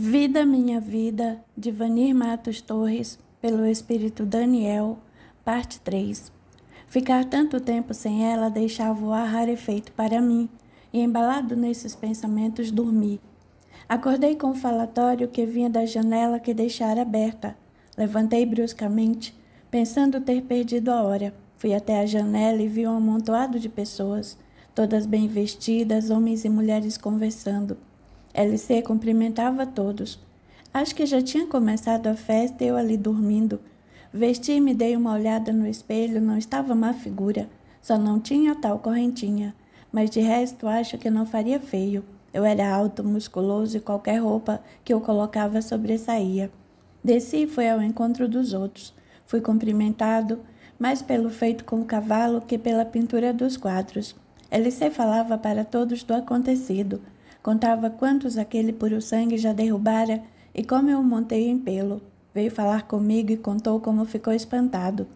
Vida Minha Vida, de Vanir Matos Torres, pelo Espírito Daniel, parte 3. Ficar tanto tempo sem ela deixava o ar rarefeito para mim, e embalado nesses pensamentos dormi. Acordei com o um falatório que vinha da janela que deixara aberta. Levantei bruscamente, pensando ter perdido a hora. Fui até a janela e vi um amontoado de pessoas, todas bem vestidas, homens e mulheres conversando. LC cumprimentava todos. Acho que já tinha começado a festa e eu ali dormindo. Vesti-me, dei uma olhada no espelho, não estava má figura, só não tinha tal correntinha. Mas de resto, acho que não faria feio. Eu era alto, musculoso e qualquer roupa que eu colocava sobressaía. Desci e fui ao encontro dos outros. Fui cumprimentado, mais pelo feito com o cavalo que pela pintura dos quadros. LC falava para todos do acontecido. Contava quantos aquele puro sangue já derrubara e como eu montei em pelo. Veio falar comigo e contou como ficou espantado.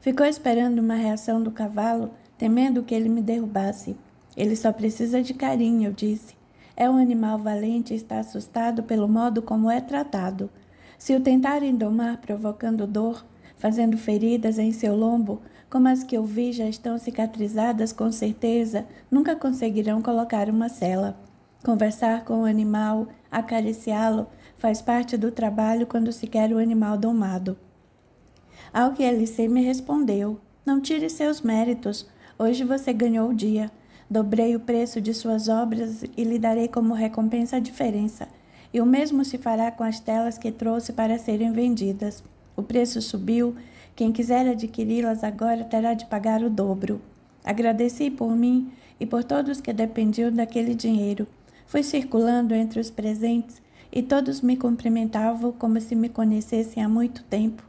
Ficou esperando uma reação do cavalo, temendo que ele me derrubasse. Ele só precisa de carinho, eu disse. É um animal valente e está assustado pelo modo como é tratado. Se o tentarem domar provocando dor, fazendo feridas em seu lombo, como as que eu vi já estão cicatrizadas com certeza, nunca conseguirão colocar uma cela. Conversar com o animal, acariciá-lo, faz parte do trabalho quando se quer o animal domado. Ao que Eliseu me respondeu: Não tire seus méritos, hoje você ganhou o dia. Dobrei o preço de suas obras e lhe darei como recompensa a diferença. E o mesmo se fará com as telas que trouxe para serem vendidas. O preço subiu, quem quiser adquiri-las agora terá de pagar o dobro. Agradeci por mim e por todos que dependiam daquele dinheiro Fui circulando entre os presentes e todos me cumprimentavam como se me conhecessem há muito tempo.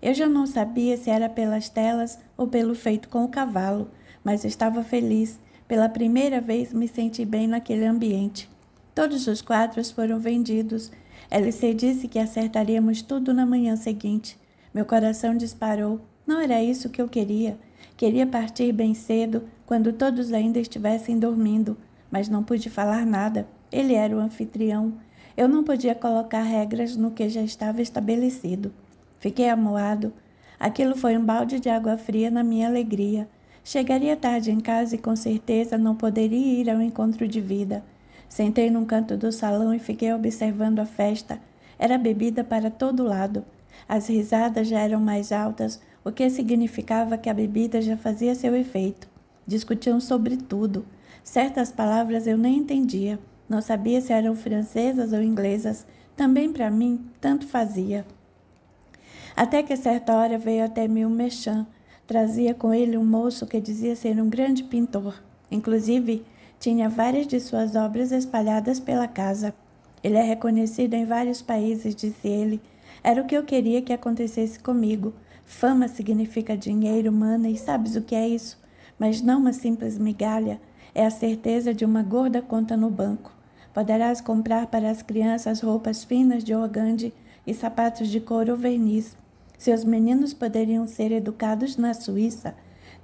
Eu já não sabia se era pelas telas ou pelo feito com o cavalo, mas estava feliz. Pela primeira vez me senti bem naquele ambiente. Todos os quadros foram vendidos. LC disse que acertaríamos tudo na manhã seguinte. Meu coração disparou. Não era isso que eu queria. Queria partir bem cedo, quando todos ainda estivessem dormindo mas não pude falar nada. Ele era o anfitrião. Eu não podia colocar regras no que já estava estabelecido. Fiquei amoado. Aquilo foi um balde de água fria na minha alegria. Chegaria tarde em casa e com certeza não poderia ir ao encontro de vida. Sentei num canto do salão e fiquei observando a festa. Era bebida para todo lado. As risadas já eram mais altas, o que significava que a bebida já fazia seu efeito. Discutiam sobre tudo Certas palavras eu nem entendia. Não sabia se eram francesas ou inglesas. Também para mim, tanto fazia. Até que certa hora veio até mim um mechan. Trazia com ele um moço que dizia ser um grande pintor. Inclusive, tinha várias de suas obras espalhadas pela casa. Ele é reconhecido em vários países, disse ele. Era o que eu queria que acontecesse comigo. Fama significa dinheiro, mana, e sabes o que é isso? Mas não uma simples migalha é a certeza de uma gorda conta no banco. Poderás comprar para as crianças roupas finas de organd e sapatos de couro verniz. Seus meninos poderiam ser educados na Suíça.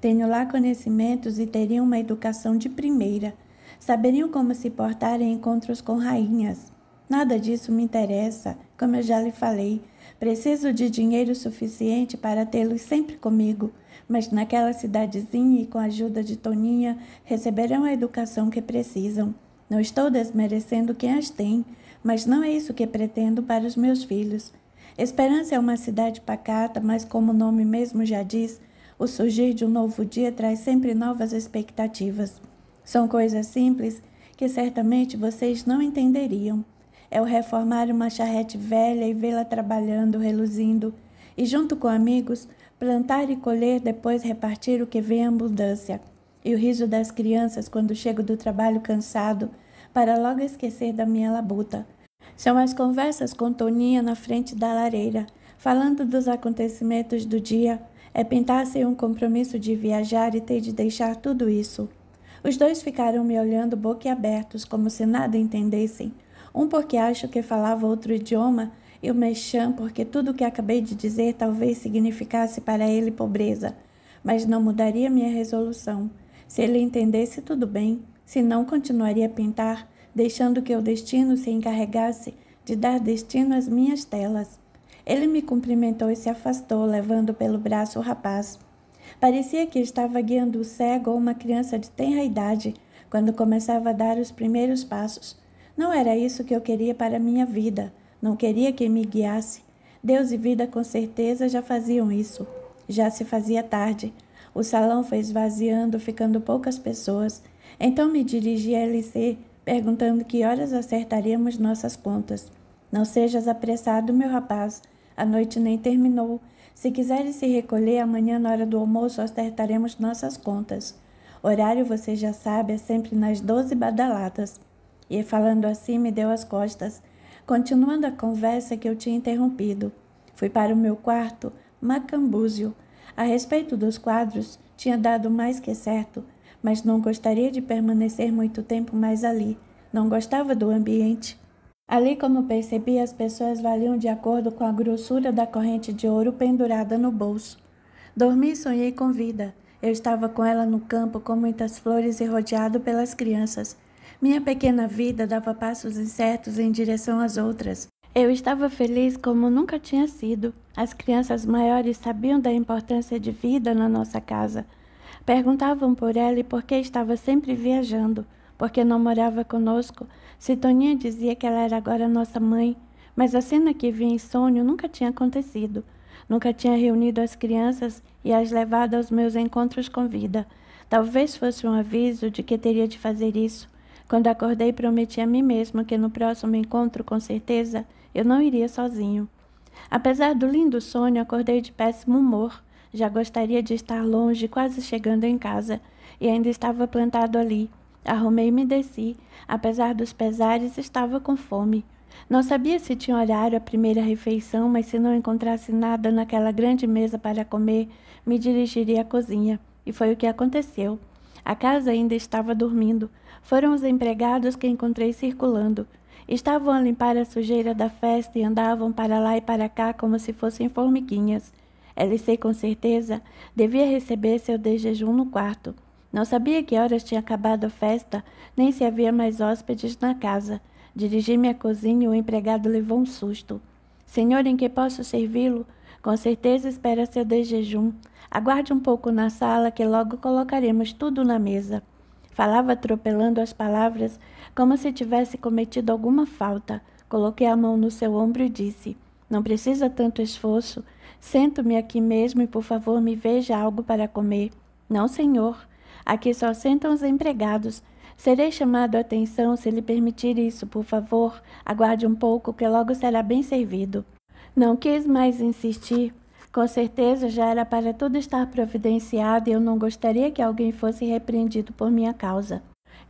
Tenho lá conhecimentos e teriam uma educação de primeira. Saberiam como se portar em encontros com rainhas. Nada disso me interessa, como eu já lhe falei. Preciso de dinheiro suficiente para tê-los sempre comigo mas naquela cidadezinha e com a ajuda de Toninha receberão a educação que precisam. Não estou desmerecendo quem as tem, mas não é isso que pretendo para os meus filhos. Esperança é uma cidade pacata, mas como o nome mesmo já diz, o surgir de um novo dia traz sempre novas expectativas. São coisas simples que certamente vocês não entenderiam. É o reformar uma charrete velha e vê-la trabalhando, reluzindo, e junto com amigos Plantar e colher, depois repartir o que vem em abundância. E o riso das crianças quando chego do trabalho cansado, para logo esquecer da minha labuta. São as conversas com Toninha na frente da lareira, falando dos acontecimentos do dia. É pintar sem um compromisso de viajar e ter de deixar tudo isso. Os dois ficaram me olhando boquiabertos, como se nada entendessem. Um porque acho que falava outro idioma e o Mechan, porque tudo o que acabei de dizer talvez significasse para ele pobreza, mas não mudaria minha resolução. Se ele entendesse, tudo bem, se não, continuaria a pintar, deixando que o destino se encarregasse de dar destino às minhas telas. Ele me cumprimentou e se afastou, levando pelo braço o rapaz. Parecia que estava guiando o cego ou uma criança de tenra idade, quando começava a dar os primeiros passos. Não era isso que eu queria para minha vida. Não queria que me guiasse. Deus e vida com certeza já faziam isso. Já se fazia tarde. O salão foi esvaziando, ficando poucas pessoas. Então me dirigi a LC, perguntando que horas acertaríamos nossas contas. Não sejas apressado, meu rapaz. A noite nem terminou. Se quiseres se recolher, amanhã na hora do almoço acertaremos nossas contas. Horário, você já sabe, é sempre nas doze badaladas. E falando assim, me deu as costas. Continuando a conversa que eu tinha interrompido, fui para o meu quarto macambúzio. A respeito dos quadros, tinha dado mais que certo, mas não gostaria de permanecer muito tempo mais ali. Não gostava do ambiente. Ali, como percebi, as pessoas valiam de acordo com a grossura da corrente de ouro pendurada no bolso. Dormi e sonhei com vida. Eu estava com ela no campo, com muitas flores e rodeado pelas crianças. Minha pequena vida dava passos incertos em direção às outras. Eu estava feliz como nunca tinha sido. As crianças maiores sabiam da importância de vida na nossa casa. Perguntavam por ela e por que estava sempre viajando, porque não morava conosco. Se dizia que ela era agora nossa mãe, mas a cena que vi em sonho nunca tinha acontecido. Nunca tinha reunido as crianças e as levado aos meus encontros com vida. Talvez fosse um aviso de que teria de fazer isso. Quando acordei, prometi a mim mesmo que no próximo encontro, com certeza, eu não iria sozinho. Apesar do lindo sonho, acordei de péssimo humor. Já gostaria de estar longe, quase chegando em casa, e ainda estava plantado ali. Arrumei-me e desci. Apesar dos pesares, estava com fome. Não sabia se tinha horário a primeira refeição, mas se não encontrasse nada naquela grande mesa para comer, me dirigiria à cozinha. E foi o que aconteceu. A casa ainda estava dormindo. Foram os empregados que encontrei circulando. Estavam a limpar a sujeira da festa e andavam para lá e para cá como se fossem formiguinhas. LC, com certeza, devia receber seu desjejum no quarto. Não sabia que horas tinha acabado a festa, nem se havia mais hóspedes na casa. Dirigi-me à cozinha e o empregado levou um susto. Senhor, em que posso servi-lo? Com certeza espera seu desjejum. Aguarde um pouco na sala que logo colocaremos tudo na mesa. Falava atropelando as palavras, como se tivesse cometido alguma falta. Coloquei a mão no seu ombro e disse: Não precisa tanto esforço. Sento-me aqui mesmo e, por favor, me veja algo para comer. Não, senhor. Aqui só sentam os empregados. Serei chamado a atenção se lhe permitir isso, por favor. Aguarde um pouco, que logo será bem servido. Não quis mais insistir. Com certeza já era para tudo estar providenciado e eu não gostaria que alguém fosse repreendido por minha causa.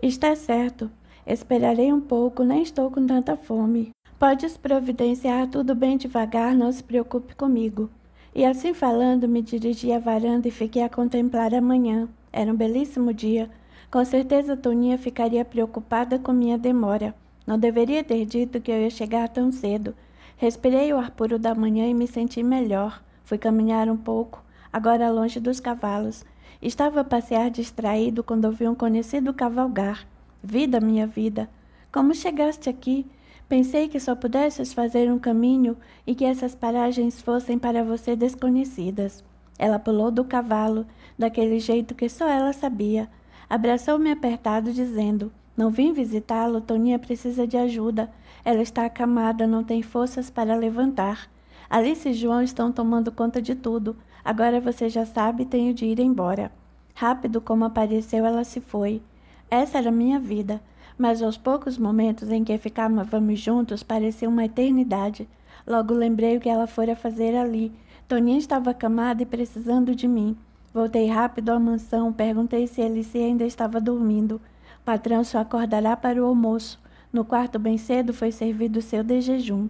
Está certo. Esperarei um pouco, nem estou com tanta fome. Podes providenciar tudo bem devagar, não se preocupe comigo. E assim falando, me dirigi à varanda e fiquei a contemplar a manhã. Era um belíssimo dia. Com certeza Toninha ficaria preocupada com minha demora. Não deveria ter dito que eu ia chegar tão cedo. Respirei o ar puro da manhã e me senti melhor. Fui caminhar um pouco, agora longe dos cavalos. Estava a passear distraído quando ouvi um conhecido cavalgar. Vida, minha vida, como chegaste aqui? Pensei que só pudesses fazer um caminho e que essas paragens fossem para você desconhecidas. Ela pulou do cavalo, daquele jeito que só ela sabia. Abraçou-me apertado, dizendo: Não vim visitá-lo, Toninha precisa de ajuda. Ela está acamada, não tem forças para levantar. Alice e João estão tomando conta de tudo. Agora você já sabe e tenho de ir embora. Rápido como apareceu, ela se foi. Essa era minha vida, mas aos poucos momentos em que ficávamos juntos parecia uma eternidade. Logo lembrei o que ela fora fazer ali. Toninha estava acamada e precisando de mim. Voltei rápido à mansão, perguntei se Alice ainda estava dormindo. O patrão só acordará para o almoço. No quarto bem cedo foi servido o seu de jejum.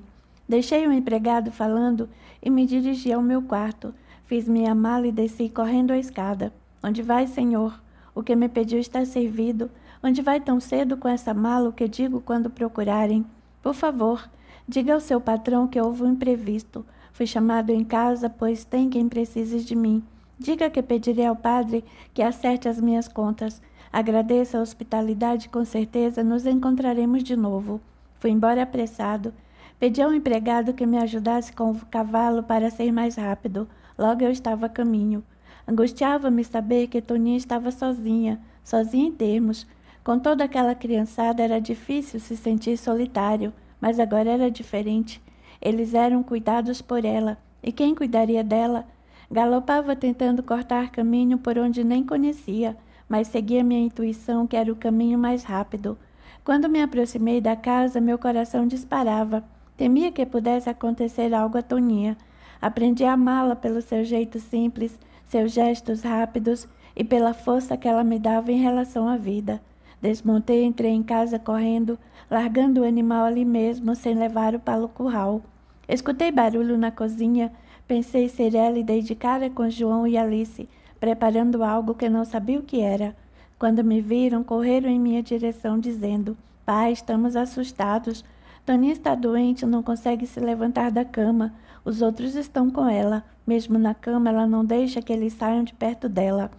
Deixei o empregado falando e me dirigi ao meu quarto. Fiz minha mala e desci correndo a escada. Onde vai, senhor? O que me pediu está servido. Onde vai tão cedo com essa mala? O que digo quando procurarem? Por favor, diga ao seu patrão que houve um imprevisto. Fui chamado em casa, pois tem quem precise de mim. Diga que pedirei ao padre que acerte as minhas contas. Agradeça a hospitalidade, com certeza nos encontraremos de novo. Fui embora apressado. Pedi ao empregado que me ajudasse com o cavalo para ser mais rápido. Logo eu estava a caminho. Angustiava-me saber que Toninha estava sozinha, sozinha em termos. Com toda aquela criançada era difícil se sentir solitário, mas agora era diferente. Eles eram cuidados por ela, e quem cuidaria dela? Galopava tentando cortar caminho por onde nem conhecia, mas seguia minha intuição que era o caminho mais rápido. Quando me aproximei da casa, meu coração disparava. Temia que pudesse acontecer algo a Toninha. Aprendi a amá-la pelo seu jeito simples, seus gestos rápidos e pela força que ela me dava em relação à vida. Desmontei e entrei em casa correndo, largando o animal ali mesmo, sem levar-o para o curral. Escutei barulho na cozinha, pensei ser ela e dei de cara com João e Alice, preparando algo que não sabia o que era. Quando me viram, correram em minha direção, dizendo: Pai, estamos assustados. Tânia está doente, não consegue se levantar da cama. Os outros estão com ela. Mesmo na cama, ela não deixa que eles saiam de perto dela.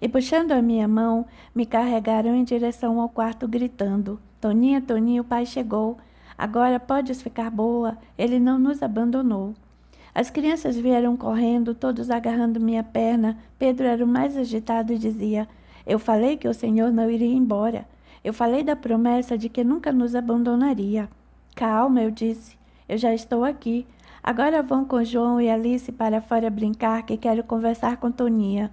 E puxando a minha mão, me carregaram em direção ao quarto, gritando: Toninha, Toninha, o pai chegou. Agora podes ficar boa, ele não nos abandonou. As crianças vieram correndo, todos agarrando minha perna. Pedro era o mais agitado e dizia: Eu falei que o Senhor não iria embora. Eu falei da promessa de que nunca nos abandonaria. Calma, eu disse. Eu já estou aqui. Agora vão com João e Alice para fora brincar que quero conversar com Toninha.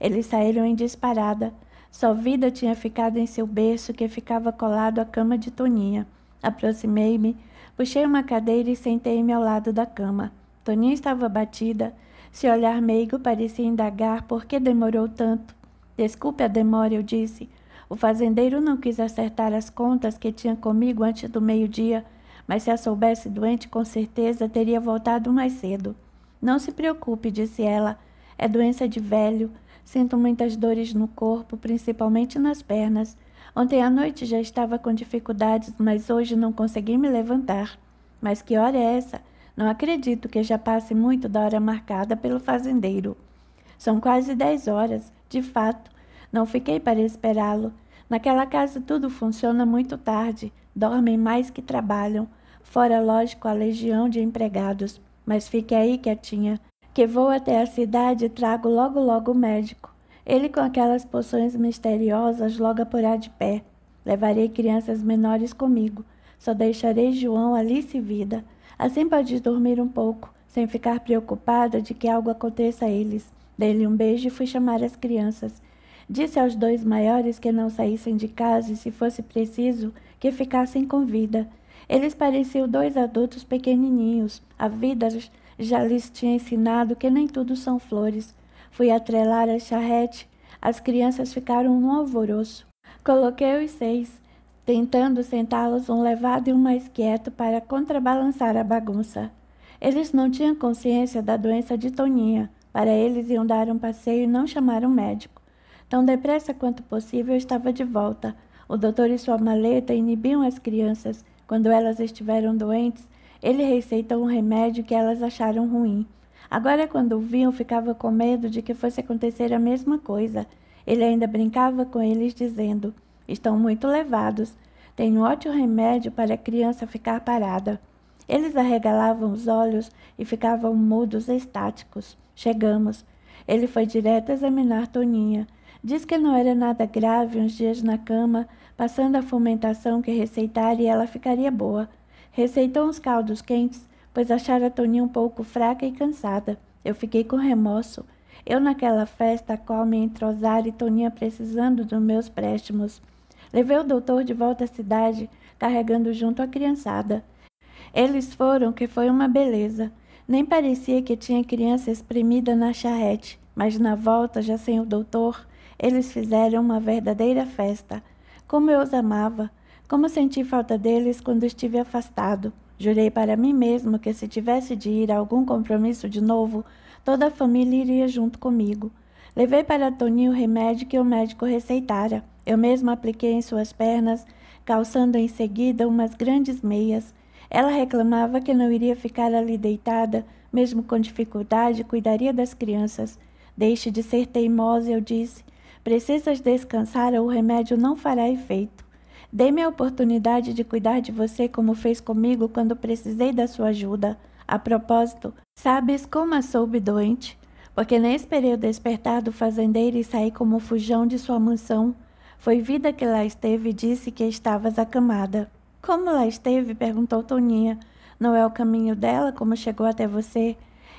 Eles saíram em disparada. Sua vida tinha ficado em seu berço que ficava colado à cama de Toninha. Aproximei-me, puxei uma cadeira e sentei-me ao lado da cama. Toninha estava batida. Seu olhar meigo parecia indagar por que demorou tanto. Desculpe a demora, eu disse. O fazendeiro não quis acertar as contas que tinha comigo antes do meio-dia mas se a soubesse doente, com certeza teria voltado mais cedo. Não se preocupe, disse ela. É doença de velho. Sinto muitas dores no corpo, principalmente nas pernas. Ontem à noite já estava com dificuldades, mas hoje não consegui me levantar. Mas que hora é essa? Não acredito que já passe muito da hora marcada pelo fazendeiro. São quase dez horas, de fato. Não fiquei para esperá-lo. Naquela casa tudo funciona muito tarde. Dormem mais que trabalham fora lógico a legião de empregados, mas fique aí quietinha, que vou até a cidade e trago logo logo o médico. Ele com aquelas poções misteriosas logo porá de pé. Levarei crianças menores comigo. Só deixarei João Alice vida. Assim pode dormir um pouco, sem ficar preocupada de que algo aconteça a eles. Dei-lhe um beijo e fui chamar as crianças. Disse aos dois maiores que não saíssem de casa e, se fosse preciso, que ficassem com vida. Eles pareciam dois adultos pequenininhos. A vida já lhes tinha ensinado que nem tudo são flores. Fui atrelar a charrete. As crianças ficaram num alvoroço. Coloquei os seis, tentando sentá-los um levado e um mais quieto para contrabalançar a bagunça. Eles não tinham consciência da doença de Toninha. Para eles iam dar um passeio e não chamar um médico. Tão depressa quanto possível eu estava de volta. O doutor e sua maleta inibiam as crianças. Quando elas estiveram doentes, ele receitou um remédio que elas acharam ruim. Agora, quando o viam, ficava com medo de que fosse acontecer a mesma coisa. Ele ainda brincava com eles, dizendo: Estão muito levados. Tem um ótimo remédio para a criança ficar parada. Eles arregalavam os olhos e ficavam mudos, estáticos. Chegamos. Ele foi direto examinar Toninha. Diz que não era nada grave uns dias na cama, passando a fomentação que receitara e ela ficaria boa. Receitou uns caldos quentes, pois achara Toninha um pouco fraca e cansada. Eu fiquei com remorso. Eu naquela festa a qual me entrosara e Toninha precisando dos meus préstimos. Levei o doutor de volta à cidade, carregando junto a criançada. Eles foram, que foi uma beleza. Nem parecia que tinha criança espremida na charrete, mas na volta, já sem o doutor, eles fizeram uma verdadeira festa. Como eu os amava! Como senti falta deles quando estive afastado! Jurei para mim mesmo que se tivesse de ir a algum compromisso de novo, toda a família iria junto comigo. Levei para Tony o remédio que o médico receitara. Eu mesmo apliquei em suas pernas, calçando em seguida umas grandes meias. Ela reclamava que não iria ficar ali deitada, mesmo com dificuldade, cuidaria das crianças. Deixe de ser teimosa, eu disse. Precisas descansar ou o remédio não fará efeito. Dê-me a oportunidade de cuidar de você como fez comigo quando precisei da sua ajuda. A propósito, sabes como a soube doente? Porque nem esperei o despertar do fazendeiro e saí como fujão de sua mansão. Foi vida que lá esteve e disse que estavas acamada. Como lá esteve? perguntou Toninha. Não é o caminho dela como chegou até você?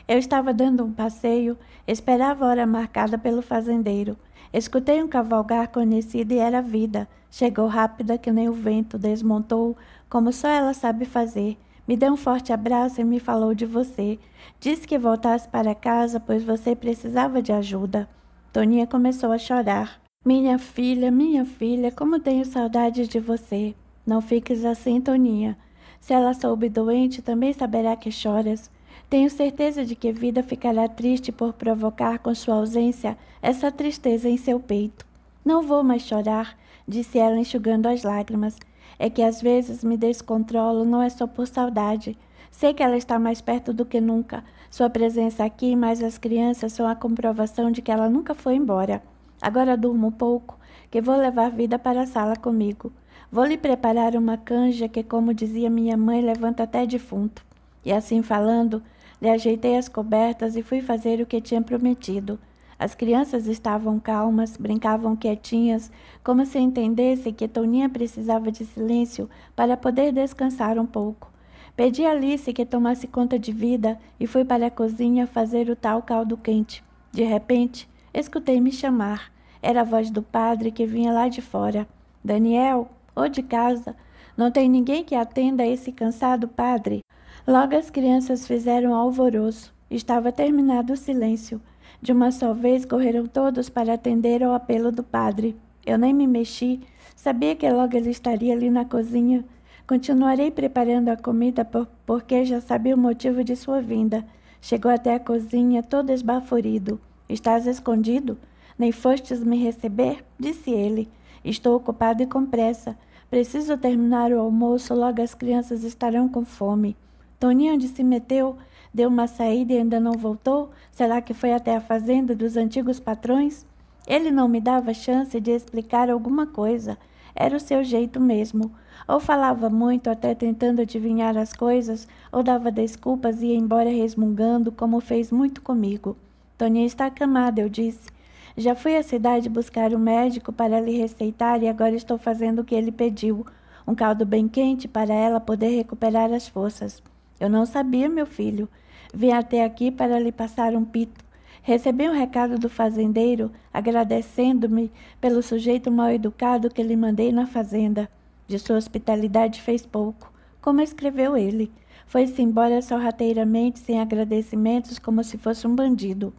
Eu estava dando um passeio, esperava a hora marcada pelo fazendeiro. Escutei um cavalgar conhecido e era vida. Chegou rápida que nem o vento, desmontou como só ela sabe fazer. Me deu um forte abraço e me falou de você. Disse que voltasse para casa, pois você precisava de ajuda. Toninha começou a chorar. Minha filha, minha filha, como tenho saudades de você. Não fiques assim, Toninha. Se ela soube doente, também saberá que choras. Tenho certeza de que vida ficará triste por provocar com sua ausência essa tristeza em seu peito. Não vou mais chorar, disse ela enxugando as lágrimas. É que às vezes me descontrolo, não é só por saudade. Sei que ela está mais perto do que nunca. Sua presença aqui, mais as crianças, são a comprovação de que ela nunca foi embora. Agora durmo um pouco, que vou levar vida para a sala comigo. Vou lhe preparar uma canja que, como dizia minha mãe, levanta até defunto. E assim falando, lhe ajeitei as cobertas e fui fazer o que tinha prometido. As crianças estavam calmas, brincavam quietinhas, como se entendessem que Toninha precisava de silêncio para poder descansar um pouco. Pedi a Alice que tomasse conta de vida e fui para a cozinha fazer o tal caldo quente. De repente, escutei-me chamar. Era a voz do padre que vinha lá de fora. Daniel, ou de casa, não tem ninguém que atenda a esse cansado padre. Logo as crianças fizeram alvoroço. Estava terminado o silêncio. De uma só vez correram todos para atender ao apelo do padre. Eu nem me mexi. Sabia que logo ele estaria ali na cozinha. Continuarei preparando a comida por, porque já sabia o motivo de sua vinda. Chegou até a cozinha todo esbaforido. Estás escondido? Nem fostes me receber? Disse ele. Estou ocupado e com pressa. Preciso terminar o almoço, logo as crianças estarão com fome. Toninho, onde se meteu? Deu uma saída e ainda não voltou? Será que foi até a fazenda dos antigos patrões? Ele não me dava chance de explicar alguma coisa. Era o seu jeito mesmo. Ou falava muito, até tentando adivinhar as coisas, ou dava desculpas e ia embora resmungando, como fez muito comigo. Toninho está acamada, eu disse. Já fui à cidade buscar um médico para lhe receitar e agora estou fazendo o que ele pediu: um caldo bem quente para ela poder recuperar as forças. Eu não sabia, meu filho. Vim até aqui para lhe passar um pito. Recebi um recado do fazendeiro agradecendo-me pelo sujeito mal educado que lhe mandei na fazenda. De sua hospitalidade fez pouco, como escreveu ele. Foi-se embora sorrateiramente, sem agradecimentos, como se fosse um bandido.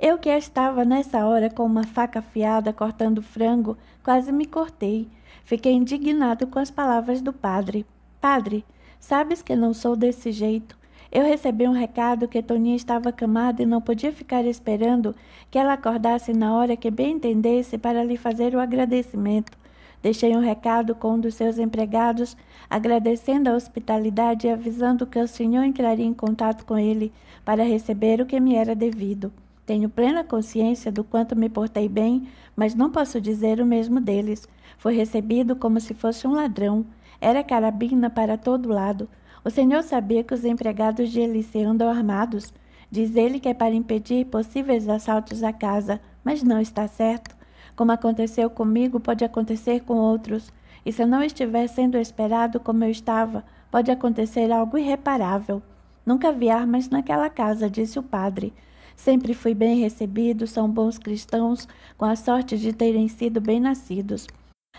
Eu que estava nessa hora com uma faca afiada cortando frango, quase me cortei. Fiquei indignado com as palavras do padre. Padre, Sabes que não sou desse jeito. Eu recebi um recado que Toninha estava acamada e não podia ficar esperando que ela acordasse na hora que bem entendesse para lhe fazer o agradecimento. Deixei um recado com um dos seus empregados, agradecendo a hospitalidade e avisando que o senhor entraria em contato com ele para receber o que me era devido. Tenho plena consciência do quanto me portei bem, mas não posso dizer o mesmo deles. Foi recebido como se fosse um ladrão. Era carabina para todo lado. O senhor sabia que os empregados de Elise andam armados. Diz ele que é para impedir possíveis assaltos à casa, mas não está certo. Como aconteceu comigo, pode acontecer com outros. E se eu não estiver sendo esperado como eu estava, pode acontecer algo irreparável. Nunca vi armas naquela casa, disse o padre. Sempre fui bem recebido, são bons cristãos, com a sorte de terem sido bem nascidos.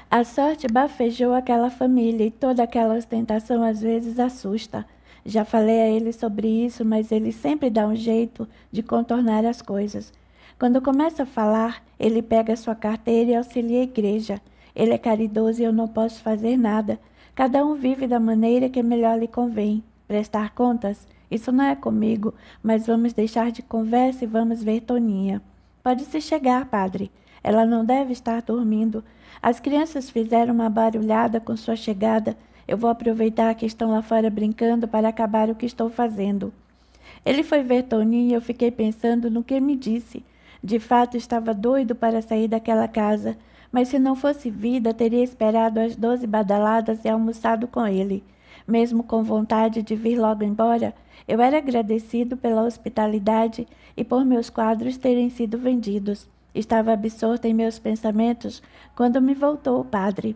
A sorte bafejou aquela família e toda aquela ostentação às vezes assusta. Já falei a ele sobre isso, mas ele sempre dá um jeito de contornar as coisas. Quando começa a falar, ele pega sua carteira e auxilia a igreja. Ele é caridoso e eu não posso fazer nada. Cada um vive da maneira que é melhor lhe convém. Prestar contas? Isso não é comigo, mas vamos deixar de conversa e vamos ver Toninha. Pode se chegar, padre. Ela não deve estar dormindo. As crianças fizeram uma barulhada com sua chegada. Eu vou aproveitar que estão lá fora brincando para acabar o que estou fazendo. Ele foi ver Toninho e eu fiquei pensando no que me disse. De fato, estava doido para sair daquela casa, mas se não fosse vida, teria esperado as doze badaladas e almoçado com ele. Mesmo com vontade de vir logo embora, eu era agradecido pela hospitalidade e por meus quadros terem sido vendidos. Estava absorta em meus pensamentos quando me voltou o padre.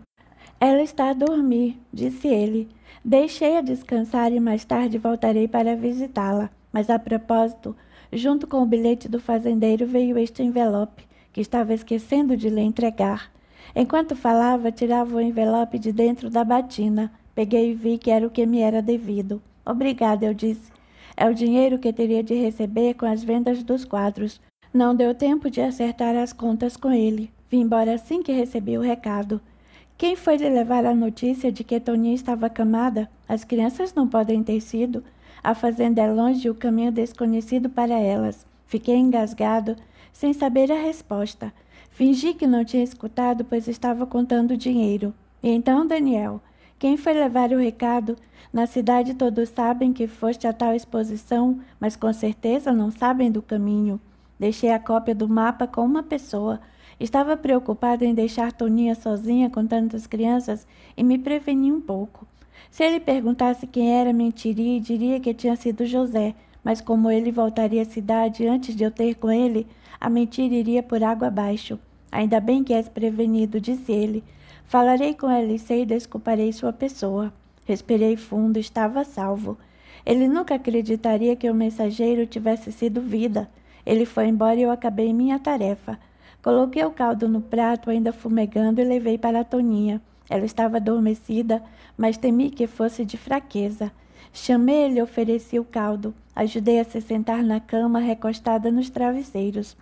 Ela está a dormir, disse ele. Deixei-a descansar e mais tarde voltarei para visitá-la. Mas a propósito, junto com o bilhete do fazendeiro veio este envelope, que estava esquecendo de lhe entregar. Enquanto falava, tirava o envelope de dentro da batina. Peguei e vi que era o que me era devido. Obrigada, eu disse. É o dinheiro que teria de receber com as vendas dos quadros. Não deu tempo de acertar as contas com ele. Vim embora assim que recebi o recado. Quem foi lhe levar a notícia de que Toninha estava acamada As crianças não podem ter sido. A fazenda é longe e o caminho desconhecido para elas. Fiquei engasgado, sem saber a resposta. Fingi que não tinha escutado, pois estava contando dinheiro. E então, Daniel, quem foi levar o recado? Na cidade todos sabem que foste a tal exposição, mas com certeza não sabem do caminho. Deixei a cópia do mapa com uma pessoa. Estava preocupada em deixar Toninha sozinha com tantas crianças e me preveni um pouco. Se ele perguntasse quem era, mentiria e diria que tinha sido José, mas como ele voltaria à cidade antes de eu ter com ele, a mentira iria por água abaixo. Ainda bem que és prevenido, disse ele. Falarei com Alice e desculparei sua pessoa. Respirei fundo, estava salvo. Ele nunca acreditaria que o mensageiro tivesse sido vida. Ele foi embora e eu acabei minha tarefa. Coloquei o caldo no prato, ainda fumegando, e levei para a Toninha. Ela estava adormecida, mas temi que fosse de fraqueza. Chamei-lhe e ofereci o caldo. Ajudei a se sentar na cama, recostada nos travesseiros.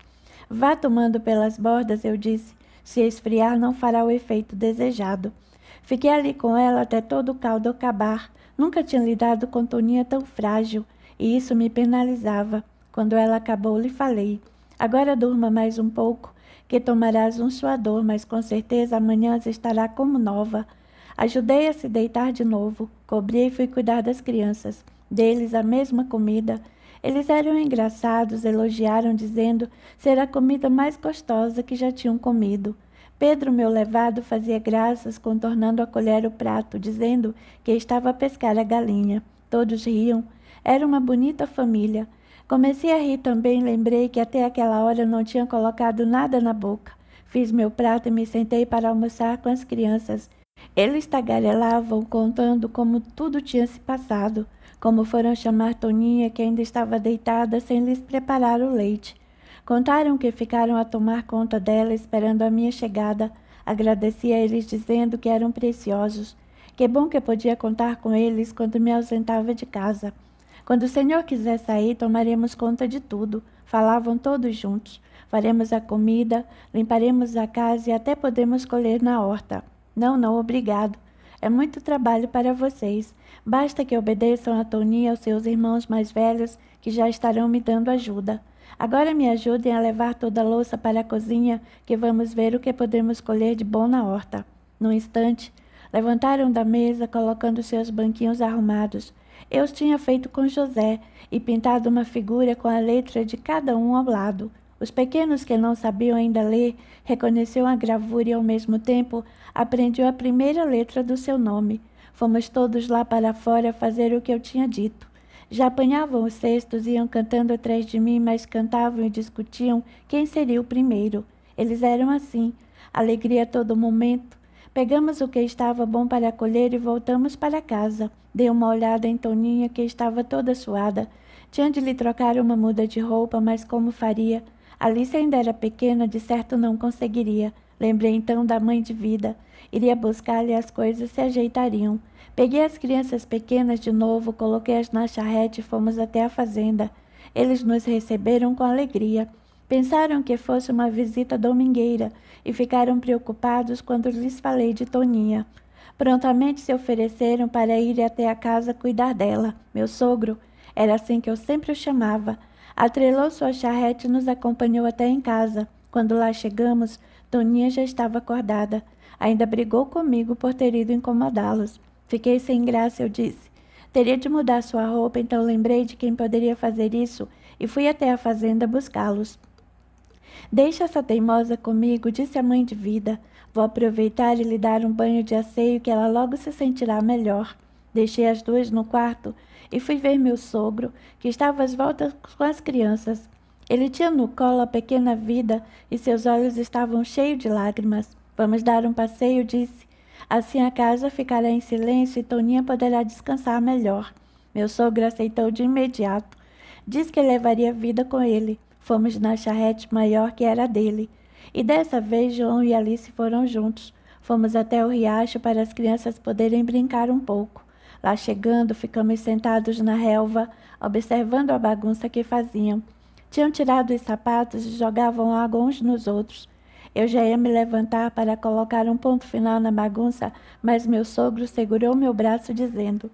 Vá tomando pelas bordas, eu disse. Se esfriar, não fará o efeito desejado. Fiquei ali com ela até todo o caldo acabar. Nunca tinha lidado com Toninha tão frágil, e isso me penalizava. Quando ela acabou, lhe falei: Agora durma mais um pouco, que tomarás um suador, mas com certeza amanhã estará como nova. Ajudei-a se deitar de novo, cobri e fui cuidar das crianças. Deles a mesma comida. Eles eram engraçados, elogiaram, dizendo ser a comida mais gostosa que já tinham comido. Pedro, meu levado, fazia graças, contornando a colher o prato, dizendo que estava a pescar a galinha. Todos riam. Era uma bonita família. Comecei a rir também e lembrei que até aquela hora eu não tinha colocado nada na boca. Fiz meu prato e me sentei para almoçar com as crianças. Eles tagarelavam, contando como tudo tinha se passado, como foram chamar Toninha, que ainda estava deitada, sem lhes preparar o leite. Contaram que ficaram a tomar conta dela, esperando a minha chegada. Agradeci a eles, dizendo que eram preciosos. Que bom que podia contar com eles quando me ausentava de casa. Quando o Senhor quiser sair, tomaremos conta de tudo. Falavam todos juntos. Faremos a comida, limparemos a casa e até podemos colher na horta. Não, não, obrigado. É muito trabalho para vocês. Basta que obedeçam a Tony e aos seus irmãos mais velhos, que já estarão me dando ajuda. Agora me ajudem a levar toda a louça para a cozinha, que vamos ver o que podemos colher de bom na horta. No instante, levantaram da mesa, colocando seus banquinhos arrumados eu tinha feito com José e pintado uma figura com a letra de cada um ao lado. Os pequenos que não sabiam ainda ler reconheceu a gravura e, ao mesmo tempo, aprendeu a primeira letra do seu nome. Fomos todos lá para fora fazer o que eu tinha dito. Já apanhavam os cestos, iam cantando atrás de mim, mas cantavam e discutiam quem seria o primeiro. Eles eram assim, alegria a todo momento, Pegamos o que estava bom para colher e voltamos para casa. Dei uma olhada em Toninha, que estava toda suada. Tinha de lhe trocar uma muda de roupa, mas como faria? Alice ainda era pequena, de certo não conseguiria. Lembrei então da mãe de vida. Iria buscar-lhe as coisas se ajeitariam. Peguei as crianças pequenas de novo, coloquei-as na charrete e fomos até a fazenda. Eles nos receberam com alegria. Pensaram que fosse uma visita domingueira e ficaram preocupados quando lhes falei de Toninha. Prontamente se ofereceram para ir até a casa cuidar dela. Meu sogro, era assim que eu sempre o chamava, atrelou sua charrete e nos acompanhou até em casa. Quando lá chegamos, Toninha já estava acordada. Ainda brigou comigo por ter ido incomodá-los. Fiquei sem graça, eu disse. Teria de mudar sua roupa, então lembrei de quem poderia fazer isso e fui até a fazenda buscá-los. Deixa essa teimosa comigo, disse a mãe de vida. Vou aproveitar e lhe dar um banho de asseio que ela logo se sentirá melhor. Deixei as duas no quarto e fui ver meu sogro, que estava às voltas com as crianças. Ele tinha no colo a pequena vida e seus olhos estavam cheios de lágrimas. Vamos dar um passeio, disse. Assim a casa ficará em silêncio e Toninha poderá descansar melhor. Meu sogro aceitou de imediato. Diz que levaria vida com ele. Fomos na charrete maior que era dele. E dessa vez João e Alice foram juntos. Fomos até o riacho para as crianças poderem brincar um pouco. Lá chegando, ficamos sentados na relva, observando a bagunça que faziam. Tinham tirado os sapatos e jogavam água uns nos outros. Eu já ia me levantar para colocar um ponto final na bagunça, mas meu sogro segurou meu braço, dizendo: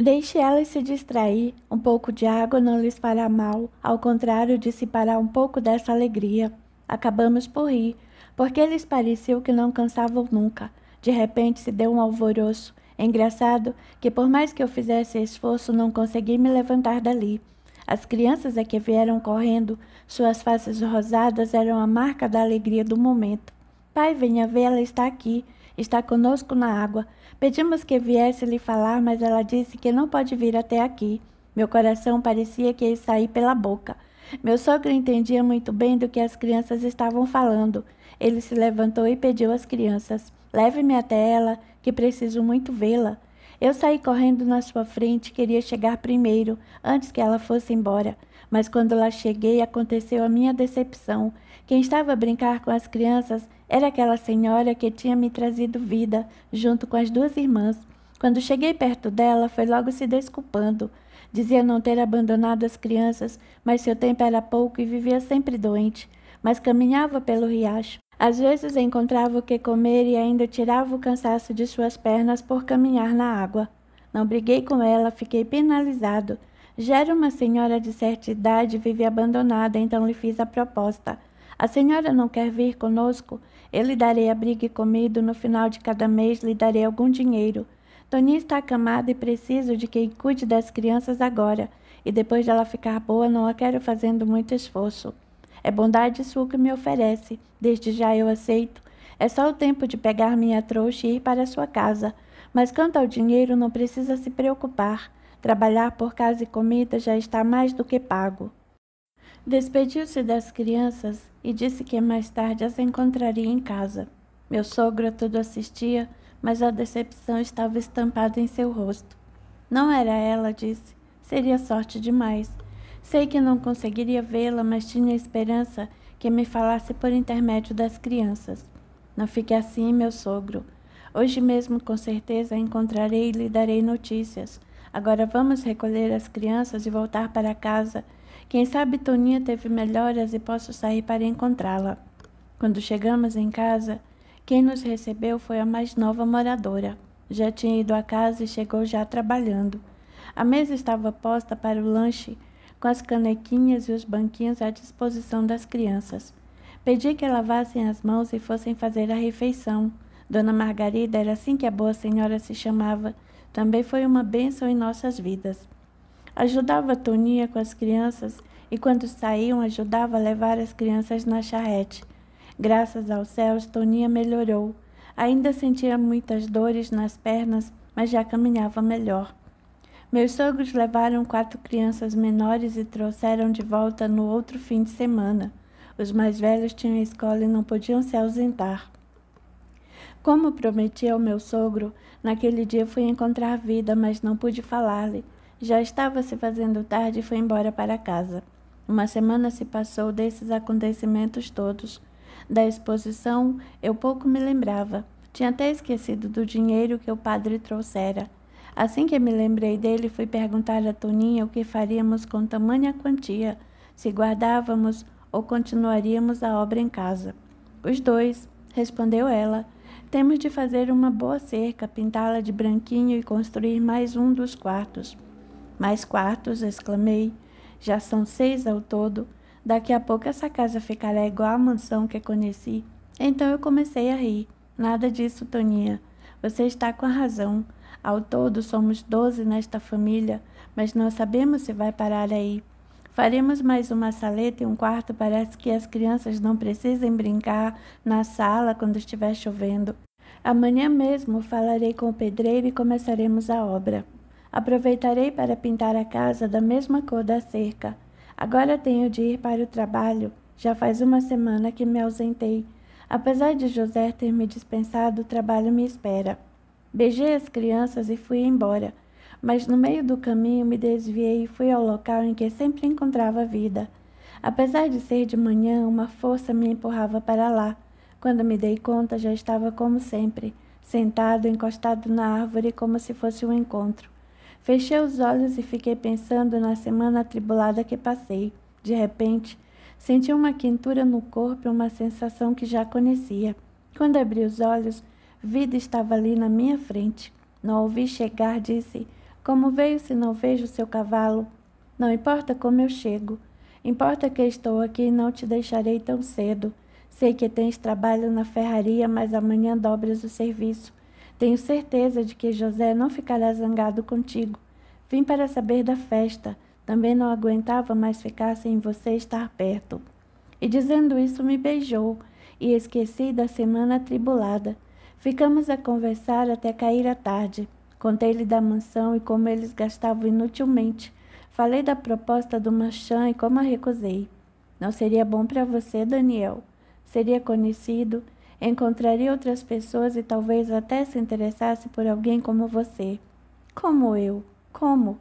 Deixe elas se distrair, um pouco de água não lhes fará mal, ao contrário, dissipará um pouco dessa alegria. Acabamos por rir, porque lhes pareceu que não cansavam nunca. De repente se deu um alvoroço. Engraçado que, por mais que eu fizesse esforço, não consegui me levantar dali. As crianças é que vieram correndo, suas faces rosadas eram a marca da alegria do momento. Pai, venha ver, ela está aqui, está conosco na água. Pedimos que viesse lhe falar, mas ela disse que não pode vir até aqui. Meu coração parecia que ia sair pela boca. Meu sogro entendia muito bem do que as crianças estavam falando. Ele se levantou e pediu às crianças: Leve-me até ela, que preciso muito vê-la. Eu saí correndo na sua frente, queria chegar primeiro, antes que ela fosse embora. Mas quando lá cheguei, aconteceu a minha decepção. Quem estava a brincar com as crianças era aquela senhora que tinha me trazido vida, junto com as duas irmãs. Quando cheguei perto dela, foi logo se desculpando. Dizia não ter abandonado as crianças, mas seu tempo era pouco e vivia sempre doente. Mas caminhava pelo riacho. Às vezes encontrava o que comer e ainda tirava o cansaço de suas pernas por caminhar na água. Não briguei com ela, fiquei penalizado. Já era uma senhora de certa idade e vivia abandonada, então lhe fiz a proposta. A senhora não quer vir conosco? Eu lhe darei abrigo e comida, no final de cada mês lhe darei algum dinheiro. Toninha está acamada e preciso de quem cuide das crianças agora, e depois dela ficar boa não a quero fazendo muito esforço. É bondade sua que me oferece, desde já eu aceito. É só o tempo de pegar minha trouxa e ir para sua casa. Mas quanto ao dinheiro, não precisa se preocupar. Trabalhar por casa e comida já está mais do que pago. Despediu-se das crianças e disse que mais tarde as encontraria em casa. Meu sogro tudo assistia, mas a decepção estava estampada em seu rosto. Não era ela, disse. Seria sorte demais. Sei que não conseguiria vê-la, mas tinha esperança que me falasse por intermédio das crianças. Não fique assim, meu sogro. Hoje mesmo, com certeza, encontrarei e lhe darei notícias. Agora vamos recolher as crianças e voltar para casa quem sabe Toninha teve melhoras e posso sair para encontrá-la. Quando chegamos em casa, quem nos recebeu foi a mais nova moradora. Já tinha ido à casa e chegou já trabalhando. A mesa estava posta para o lanche, com as canequinhas e os banquinhos à disposição das crianças. Pedi que lavassem as mãos e fossem fazer a refeição. Dona Margarida era assim que a boa senhora se chamava. Também foi uma bênção em nossas vidas. Ajudava Toninha com as crianças e, quando saíam, ajudava a levar as crianças na charrete. Graças aos céus, Toninha melhorou. Ainda sentia muitas dores nas pernas, mas já caminhava melhor. Meus sogros levaram quatro crianças menores e trouxeram de volta no outro fim de semana. Os mais velhos tinham escola e não podiam se ausentar. Como prometi ao meu sogro, naquele dia fui encontrar vida, mas não pude falar-lhe. Já estava se fazendo tarde e foi embora para casa. Uma semana se passou desses acontecimentos todos. Da exposição, eu pouco me lembrava. Tinha até esquecido do dinheiro que o padre trouxera. Assim que me lembrei dele, fui perguntar a Toninha o que faríamos com tamanha quantia, se guardávamos ou continuaríamos a obra em casa. Os dois, respondeu ela. Temos de fazer uma boa cerca, pintá-la de branquinho e construir mais um dos quartos. Mais quartos, exclamei. Já são seis ao todo. Daqui a pouco essa casa ficará igual à mansão que conheci. Então eu comecei a rir. Nada disso, Toninha. Você está com a razão. Ao todo somos doze nesta família, mas não sabemos se vai parar aí. Faremos mais uma saleta e um quarto. Parece que as crianças não precisem brincar na sala quando estiver chovendo. Amanhã mesmo falarei com o pedreiro e começaremos a obra. Aproveitarei para pintar a casa da mesma cor da cerca. Agora tenho de ir para o trabalho. Já faz uma semana que me ausentei. Apesar de José ter me dispensado, o trabalho me espera. Beijei as crianças e fui embora. Mas no meio do caminho me desviei e fui ao local em que sempre encontrava vida. Apesar de ser de manhã, uma força me empurrava para lá. Quando me dei conta, já estava como sempre, sentado, encostado na árvore, como se fosse um encontro. Fechei os olhos e fiquei pensando na semana atribulada que passei. De repente, senti uma quentura no corpo e uma sensação que já conhecia. Quando abri os olhos, vida estava ali na minha frente. Não ouvi chegar, disse. Como veio se não vejo seu cavalo? Não importa como eu chego. Importa que estou aqui e não te deixarei tão cedo. Sei que tens trabalho na ferraria, mas amanhã dobras o serviço. Tenho certeza de que José não ficará zangado contigo. Vim para saber da festa. Também não aguentava mais ficar sem você estar perto. E dizendo isso, me beijou e esqueci da semana atribulada. Ficamos a conversar até cair a tarde. Contei-lhe da mansão e como eles gastavam inutilmente. Falei da proposta do Machã e como a recusei. Não seria bom para você, Daniel. Seria conhecido Encontraria outras pessoas e talvez até se interessasse por alguém como você. Como eu? Como?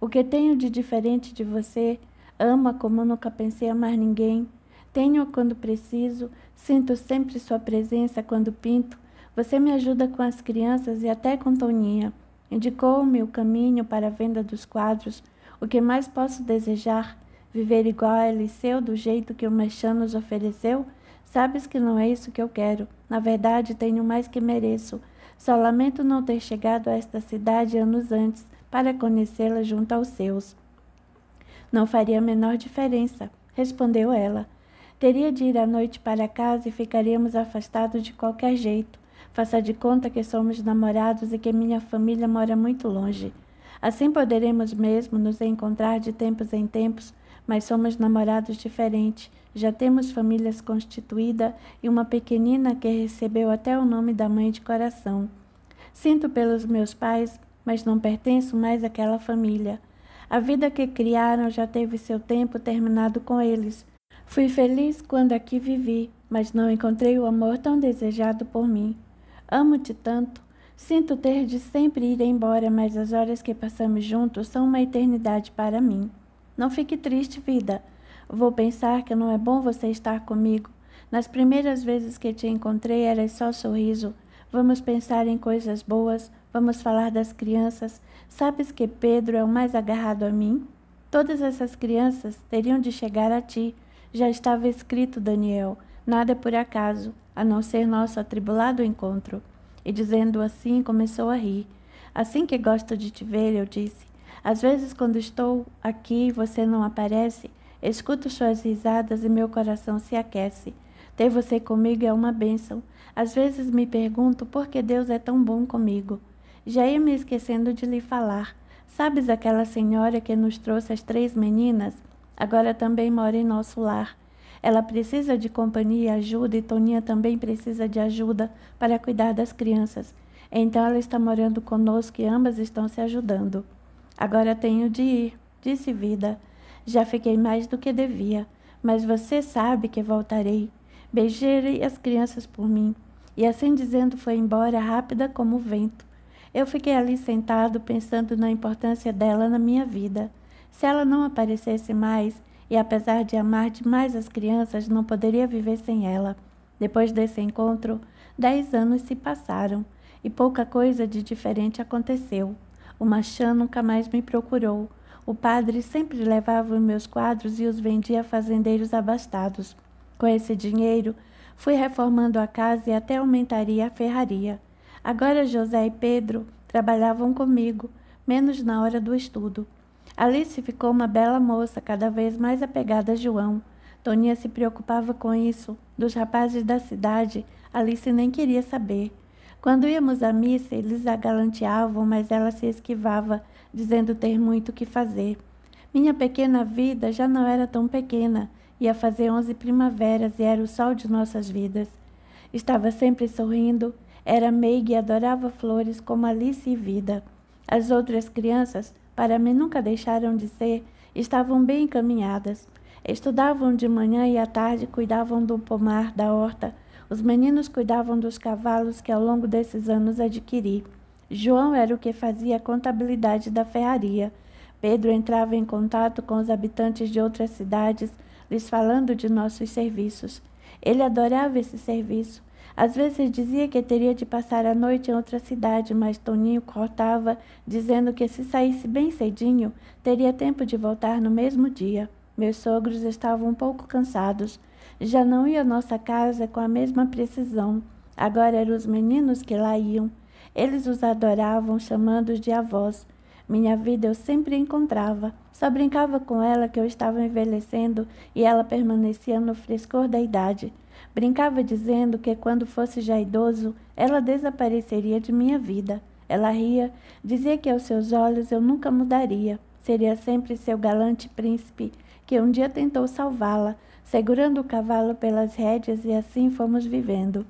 O que tenho de diferente de você? Ama como nunca pensei amar ninguém. Tenho quando preciso, sinto sempre sua presença quando pinto. Você me ajuda com as crianças e até com Toninha. Indicou-me o caminho para a venda dos quadros. O que mais posso desejar? Viver igual a Eliseu do jeito que o Mechan nos ofereceu? Sabes que não é isso que eu quero. Na verdade, tenho mais que mereço. Só lamento não ter chegado a esta cidade anos antes para conhecê-la junto aos seus. Não faria a menor diferença, respondeu ela. Teria de ir à noite para casa e ficaríamos afastados de qualquer jeito. Faça de conta que somos namorados e que minha família mora muito longe. Assim poderemos mesmo nos encontrar de tempos em tempos, mas somos namorados diferentes já temos famílias constituída e uma pequenina que recebeu até o nome da mãe de coração. Sinto pelos meus pais, mas não pertenço mais àquela família. A vida que criaram já teve seu tempo terminado com eles. Fui feliz quando aqui vivi, mas não encontrei o amor tão desejado por mim. Amo-te tanto, sinto ter de sempre ir embora, mas as horas que passamos juntos são uma eternidade para mim. Não fique triste, vida. Vou pensar que não é bom você estar comigo. Nas primeiras vezes que te encontrei era só sorriso. Vamos pensar em coisas boas, vamos falar das crianças. Sabes que Pedro é o mais agarrado a mim? Todas essas crianças teriam de chegar a ti. Já estava escrito, Daniel, nada é por acaso, a não ser nosso atribulado encontro. E dizendo assim, começou a rir. Assim que gosto de te ver, eu disse. Às vezes, quando estou aqui e você não aparece, Escuto suas risadas e meu coração se aquece. Ter você comigo é uma bênção. Às vezes me pergunto por que Deus é tão bom comigo. Já ia me esquecendo de lhe falar. Sabes aquela senhora que nos trouxe as três meninas? Agora também mora em nosso lar. Ela precisa de companhia e ajuda, e Toninha também precisa de ajuda para cuidar das crianças. Então ela está morando conosco e ambas estão se ajudando. Agora tenho de ir, disse Vida. Já fiquei mais do que devia, mas você sabe que voltarei. Beijei as crianças por mim, e assim dizendo foi embora, rápida como o vento. Eu fiquei ali sentado, pensando na importância dela na minha vida. Se ela não aparecesse mais, e apesar de amar demais as crianças, não poderia viver sem ela. Depois desse encontro, dez anos se passaram e pouca coisa de diferente aconteceu. O Machã nunca mais me procurou, o padre sempre levava os meus quadros e os vendia a fazendeiros abastados. Com esse dinheiro, fui reformando a casa e até aumentaria a ferraria. Agora José e Pedro trabalhavam comigo, menos na hora do estudo. Alice ficou uma bela moça, cada vez mais apegada a João. Toninha se preocupava com isso. Dos rapazes da cidade, Alice nem queria saber. Quando íamos à missa, eles a galanteavam, mas ela se esquivava, dizendo ter muito o que fazer. Minha pequena vida já não era tão pequena, ia fazer onze primaveras e era o sol de nossas vidas. Estava sempre sorrindo, era meiga e adorava flores como Alice e Vida. As outras crianças, para mim nunca deixaram de ser, estavam bem encaminhadas. Estudavam de manhã e à tarde cuidavam do pomar, da horta. Os meninos cuidavam dos cavalos que ao longo desses anos adquiri. João era o que fazia a contabilidade da ferraria. Pedro entrava em contato com os habitantes de outras cidades, lhes falando de nossos serviços. Ele adorava esse serviço. Às vezes dizia que teria de passar a noite em outra cidade, mas Toninho cortava, dizendo que se saísse bem cedinho, teria tempo de voltar no mesmo dia. Meus sogros estavam um pouco cansados. Já não ia à nossa casa com a mesma precisão. Agora eram os meninos que lá iam. Eles os adoravam, chamando-os de avós. Minha vida eu sempre encontrava. Só brincava com ela que eu estava envelhecendo e ela permanecia no frescor da idade. Brincava dizendo que quando fosse já idoso, ela desapareceria de minha vida. Ela ria, dizia que aos seus olhos eu nunca mudaria. Seria sempre seu galante príncipe, que um dia tentou salvá-la, segurando o cavalo pelas rédeas e assim fomos vivendo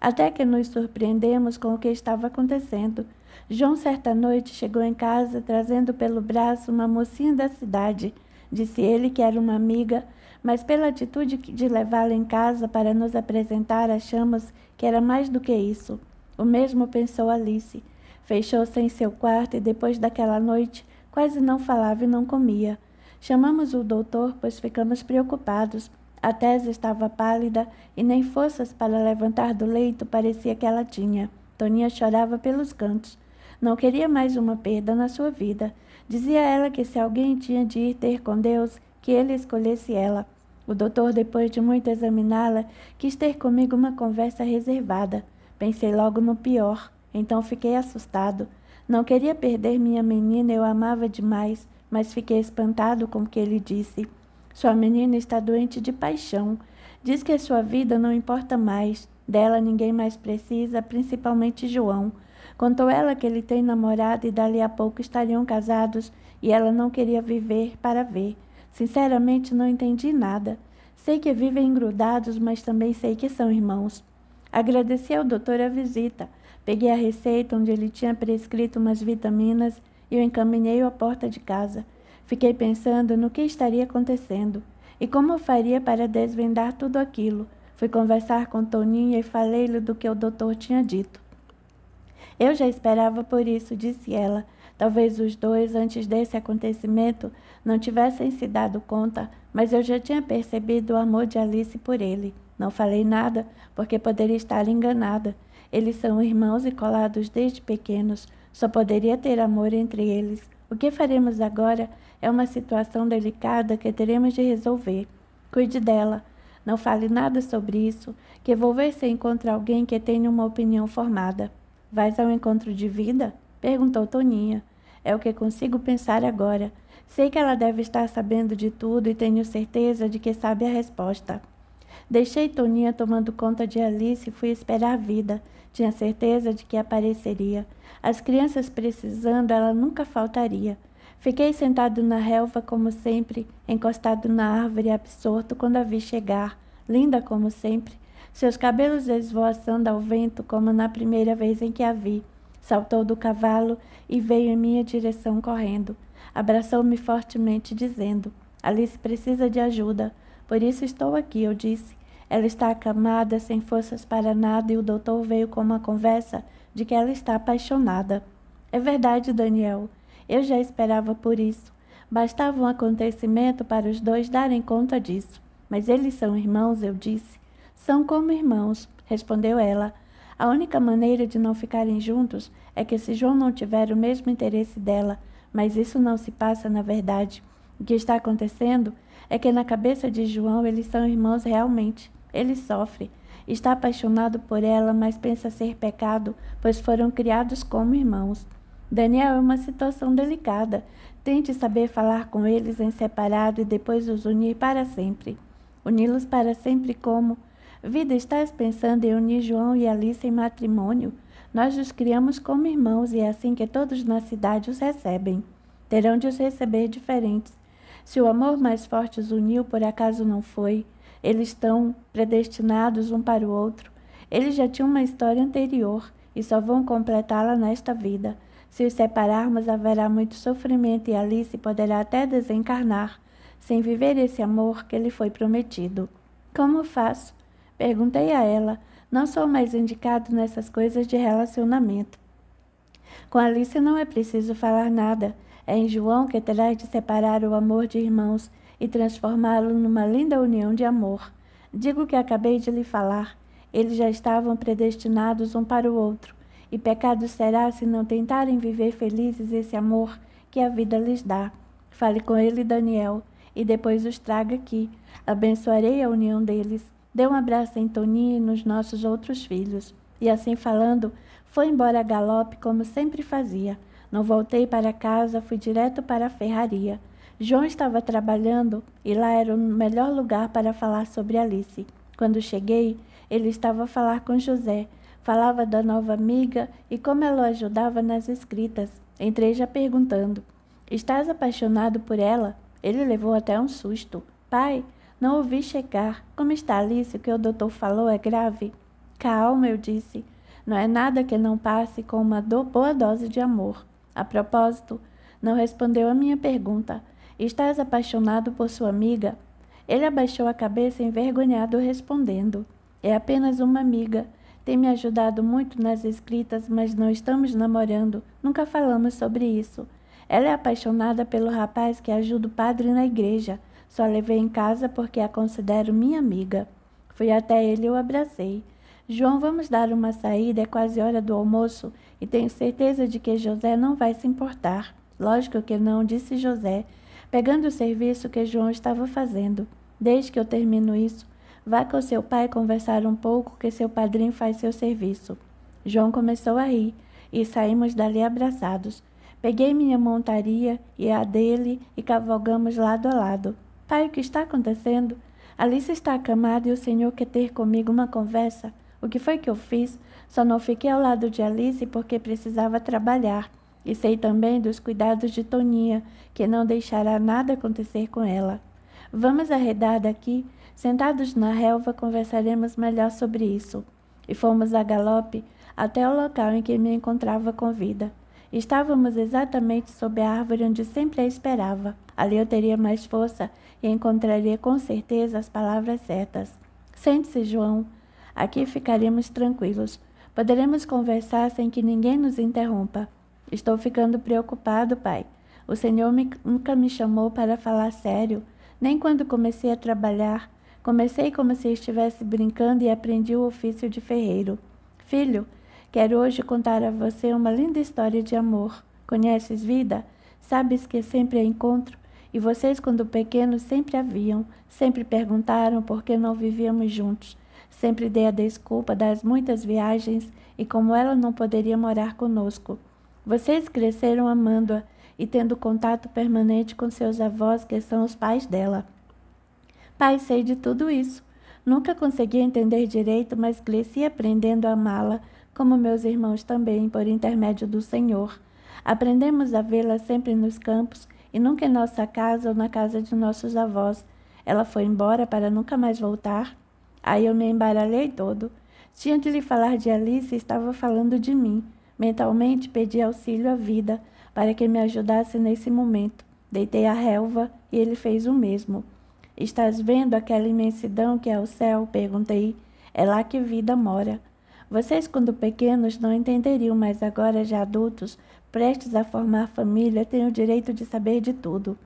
até que nos surpreendemos com o que estava acontecendo. João, certa noite, chegou em casa trazendo pelo braço uma mocinha da cidade. Disse ele que era uma amiga, mas pela atitude de levá-la em casa para nos apresentar, achamos que era mais do que isso. O mesmo pensou Alice. Fechou-se em seu quarto e depois daquela noite quase não falava e não comia. Chamamos o doutor, pois ficamos preocupados. A tese estava pálida e nem forças para levantar do leito parecia que ela tinha. Toninha chorava pelos cantos. Não queria mais uma perda na sua vida. Dizia ela que se alguém tinha de ir ter com Deus, que ele escolhesse ela. O doutor, depois de muito examiná-la, quis ter comigo uma conversa reservada. Pensei logo no pior, então fiquei assustado. Não queria perder minha menina, eu amava demais, mas fiquei espantado com o que ele disse. Sua menina está doente de paixão. Diz que a sua vida não importa mais. Dela ninguém mais precisa, principalmente João. Contou ela que ele tem namorado e dali a pouco estariam casados e ela não queria viver para ver. Sinceramente, não entendi nada. Sei que vivem grudados, mas também sei que são irmãos. Agradeci ao doutor a visita. Peguei a receita onde ele tinha prescrito umas vitaminas e o encaminhei à porta de casa. Fiquei pensando no que estaria acontecendo e como faria para desvendar tudo aquilo. Fui conversar com Toninha e falei-lhe do que o doutor tinha dito. Eu já esperava por isso, disse ela. Talvez os dois, antes desse acontecimento, não tivessem se dado conta, mas eu já tinha percebido o amor de Alice por ele. Não falei nada, porque poderia estar enganada. Eles são irmãos e colados desde pequenos. Só poderia ter amor entre eles. O que faremos agora é uma situação delicada que teremos de resolver. Cuide dela. Não fale nada sobre isso, que vou ver se encontro alguém que tenha uma opinião formada. Vais ao encontro de vida? Perguntou Toninha. É o que consigo pensar agora. Sei que ela deve estar sabendo de tudo e tenho certeza de que sabe a resposta. Deixei Toninha tomando conta de Alice e fui esperar a vida. Tinha certeza de que apareceria. As crianças precisando, ela nunca faltaria. Fiquei sentado na relva, como sempre, encostado na árvore, absorto quando a vi chegar, linda como sempre, seus cabelos esvoaçando ao vento, como na primeira vez em que a vi. Saltou do cavalo e veio em minha direção correndo. Abraçou-me fortemente, dizendo: Alice precisa de ajuda, por isso estou aqui, eu disse. Ela está acamada, sem forças para nada, e o doutor veio com uma conversa de que ela está apaixonada. É verdade, Daniel. Eu já esperava por isso. Bastava um acontecimento para os dois darem conta disso. Mas eles são irmãos, eu disse. São como irmãos, respondeu ela. A única maneira de não ficarem juntos é que se João não tiver o mesmo interesse dela, mas isso não se passa na verdade. O que está acontecendo é que na cabeça de João eles são irmãos realmente. Ele sofre. Está apaixonado por ela, mas pensa ser pecado, pois foram criados como irmãos. Daniel é uma situação delicada. Tente saber falar com eles em separado e depois os unir para sempre. Uni-los para sempre como? Vida, estás pensando em unir João e Alice em matrimônio? Nós os criamos como irmãos e é assim que todos na cidade os recebem. Terão de os receber diferentes. Se o amor mais forte os uniu, por acaso não foi? Eles estão predestinados um para o outro. Eles já tinham uma história anterior e só vão completá-la nesta vida. Se os separarmos, haverá muito sofrimento e Alice poderá até desencarnar, sem viver esse amor que lhe foi prometido. Como faço? Perguntei a ela. Não sou mais indicado nessas coisas de relacionamento. Com Alice não é preciso falar nada. É em João que terás de separar o amor de irmãos e transformá-lo numa linda união de amor. Digo que acabei de lhe falar. Eles já estavam predestinados um para o outro, e pecado será se não tentarem viver felizes esse amor que a vida lhes dá. Fale com ele, Daniel, e depois os traga aqui. Abençoarei a união deles. Dê um abraço em Toninho e nos nossos outros filhos. E assim falando, foi embora a galope como sempre fazia. Não voltei para casa, fui direto para a ferraria. João estava trabalhando e lá era o melhor lugar para falar sobre Alice. Quando cheguei, ele estava a falar com José. Falava da nova amiga e como ela o ajudava nas escritas. Entrei já perguntando: Estás apaixonado por ela? Ele levou até um susto. Pai, não ouvi checar. Como está Alice? O que o doutor falou é grave? Calma, eu disse. Não é nada que não passe com uma do boa dose de amor. A propósito, não respondeu a minha pergunta. Estás apaixonado por sua amiga? Ele abaixou a cabeça, envergonhado, respondendo: É apenas uma amiga. Tem me ajudado muito nas escritas, mas não estamos namorando. Nunca falamos sobre isso. Ela é apaixonada pelo rapaz que ajuda o padre na igreja. Só a levei em casa porque a considero minha amiga. Fui até ele e o abracei. João, vamos dar uma saída, é quase hora do almoço e tenho certeza de que José não vai se importar. Lógico que não, disse José, pegando o serviço que João estava fazendo. Desde que eu termino isso, vá com seu pai conversar um pouco que seu padrinho faz seu serviço. João começou a rir e saímos dali abraçados. Peguei minha montaria e a dele e cavalgamos lado a lado. Pai, o que está acontecendo? Alice está acamada e o senhor quer ter comigo uma conversa. O que foi que eu fiz? Só não fiquei ao lado de Alice porque precisava trabalhar. E sei também dos cuidados de Toninha, que não deixará nada acontecer com ela. Vamos arredar daqui? Sentados na relva, conversaremos melhor sobre isso. E fomos a galope até o local em que me encontrava com vida. Estávamos exatamente sob a árvore onde sempre a esperava. Ali eu teria mais força e encontraria com certeza as palavras certas. Sente-se, João. Aqui ficaremos tranquilos. Poderemos conversar sem que ninguém nos interrompa. Estou ficando preocupado, pai. O senhor me, nunca me chamou para falar sério, nem quando comecei a trabalhar. Comecei como se estivesse brincando e aprendi o ofício de ferreiro. Filho, quero hoje contar a você uma linda história de amor. Conheces vida? Sabes que sempre a encontro? E vocês, quando pequenos, sempre haviam, sempre perguntaram por que não vivíamos juntos. Sempre dei a desculpa das muitas viagens e como ela não poderia morar conosco. Vocês cresceram amando-a e tendo contato permanente com seus avós, que são os pais dela. Pai, sei de tudo isso. Nunca consegui entender direito, mas cresci aprendendo a amá-la, como meus irmãos também, por intermédio do Senhor. Aprendemos a vê-la sempre nos campos e nunca em nossa casa ou na casa de nossos avós. Ela foi embora para nunca mais voltar. Aí eu me embaralhei todo. Tinha de lhe falar de Alice e estava falando de mim. Mentalmente pedi auxílio à vida para que me ajudasse nesse momento. Deitei a relva e ele fez o mesmo. Estás vendo aquela imensidão que é o céu? perguntei. É lá que vida mora. Vocês, quando pequenos, não entenderiam, mas agora, já adultos, prestes a formar família, têm o direito de saber de tudo.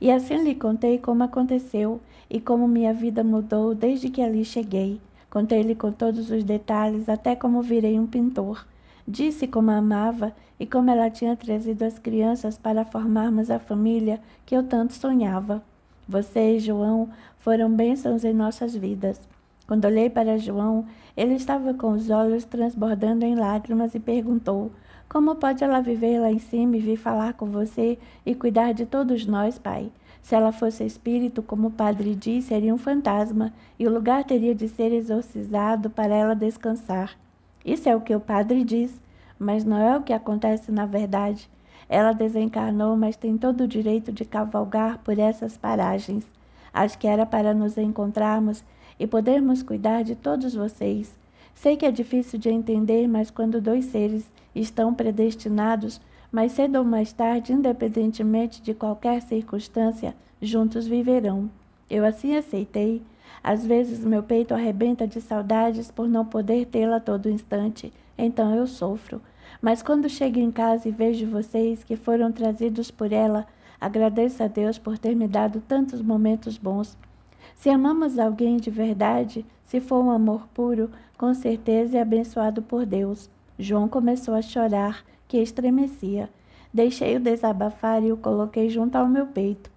E assim lhe contei como aconteceu e como minha vida mudou desde que ali cheguei. Contei-lhe com todos os detalhes, até como virei um pintor. Disse como a amava e como ela tinha trazido as crianças para formarmos a família que eu tanto sonhava. Você e João foram bênçãos em nossas vidas. Quando olhei para João, ele estava com os olhos transbordando em lágrimas e perguntou: Como pode ela viver lá em cima e vir falar com você e cuidar de todos nós, pai? Se ela fosse espírito, como o padre diz, seria um fantasma e o lugar teria de ser exorcizado para ela descansar. Isso é o que o padre diz, mas não é o que acontece na verdade. Ela desencarnou, mas tem todo o direito de cavalgar por essas paragens. Acho que era para nos encontrarmos e podermos cuidar de todos vocês. Sei que é difícil de entender, mas quando dois seres estão predestinados, mais cedo ou mais tarde, independentemente de qualquer circunstância, juntos viverão. Eu assim aceitei às vezes meu peito arrebenta de saudades por não poder tê-la a todo instante, então eu sofro. Mas quando chego em casa e vejo vocês que foram trazidos por ela, agradeço a Deus por ter me dado tantos momentos bons. Se amamos alguém de verdade, se for um amor puro, com certeza é abençoado por Deus. João começou a chorar, que estremecia. Deixei-o desabafar e o coloquei junto ao meu peito.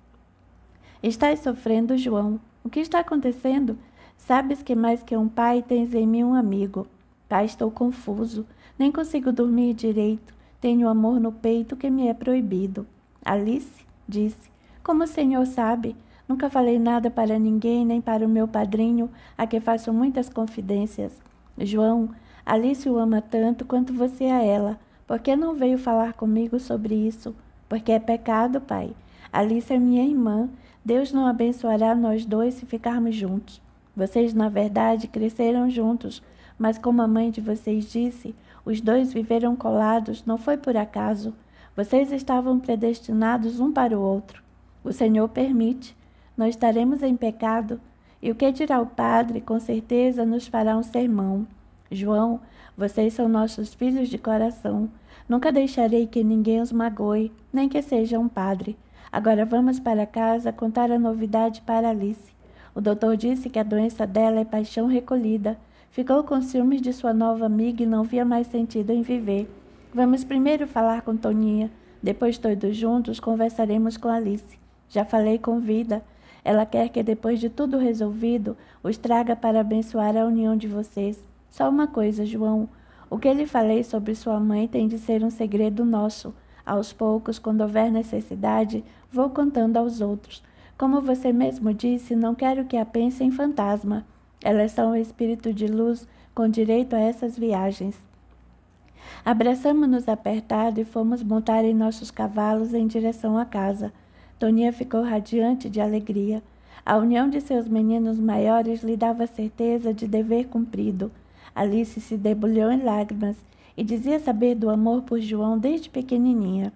Estás sofrendo, João, o que está acontecendo? Sabes que mais que um pai tens em mim um amigo. Pai, tá, estou confuso. Nem consigo dormir direito. Tenho amor no peito que me é proibido. Alice disse: Como o senhor sabe, nunca falei nada para ninguém, nem para o meu padrinho, a que faço muitas confidências. João, Alice o ama tanto quanto você a ela. Por que não veio falar comigo sobre isso? Porque é pecado, pai. Alice é minha irmã Deus não abençoará nós dois se ficarmos juntos. Vocês, na verdade, cresceram juntos, mas como a mãe de vocês disse, os dois viveram colados, não foi por acaso. Vocês estavam predestinados um para o outro. O Senhor permite, nós estaremos em pecado. E o que dirá o Padre, com certeza nos fará um sermão. João, vocês são nossos filhos de coração. Nunca deixarei que ninguém os magoe, nem que seja um padre. Agora vamos para casa contar a novidade para Alice. O doutor disse que a doença dela é paixão recolhida. Ficou com ciúmes de sua nova amiga e não via mais sentido em viver. Vamos primeiro falar com Toninha. Depois, todos juntos, conversaremos com Alice. Já falei com Vida. Ela quer que, depois de tudo resolvido, os traga para abençoar a união de vocês. Só uma coisa, João. O que lhe falei sobre sua mãe tem de ser um segredo nosso. Aos poucos, quando houver necessidade, vou contando aos outros. Como você mesmo disse, não quero que a pense em fantasma. Elas é são o espírito de luz com direito a essas viagens. Abraçamos-nos apertado e fomos montar em nossos cavalos em direção à casa. tonia ficou radiante de alegria. A união de seus meninos maiores lhe dava certeza de dever cumprido. Alice se debulhou em lágrimas e dizia saber do amor por João desde pequenininha.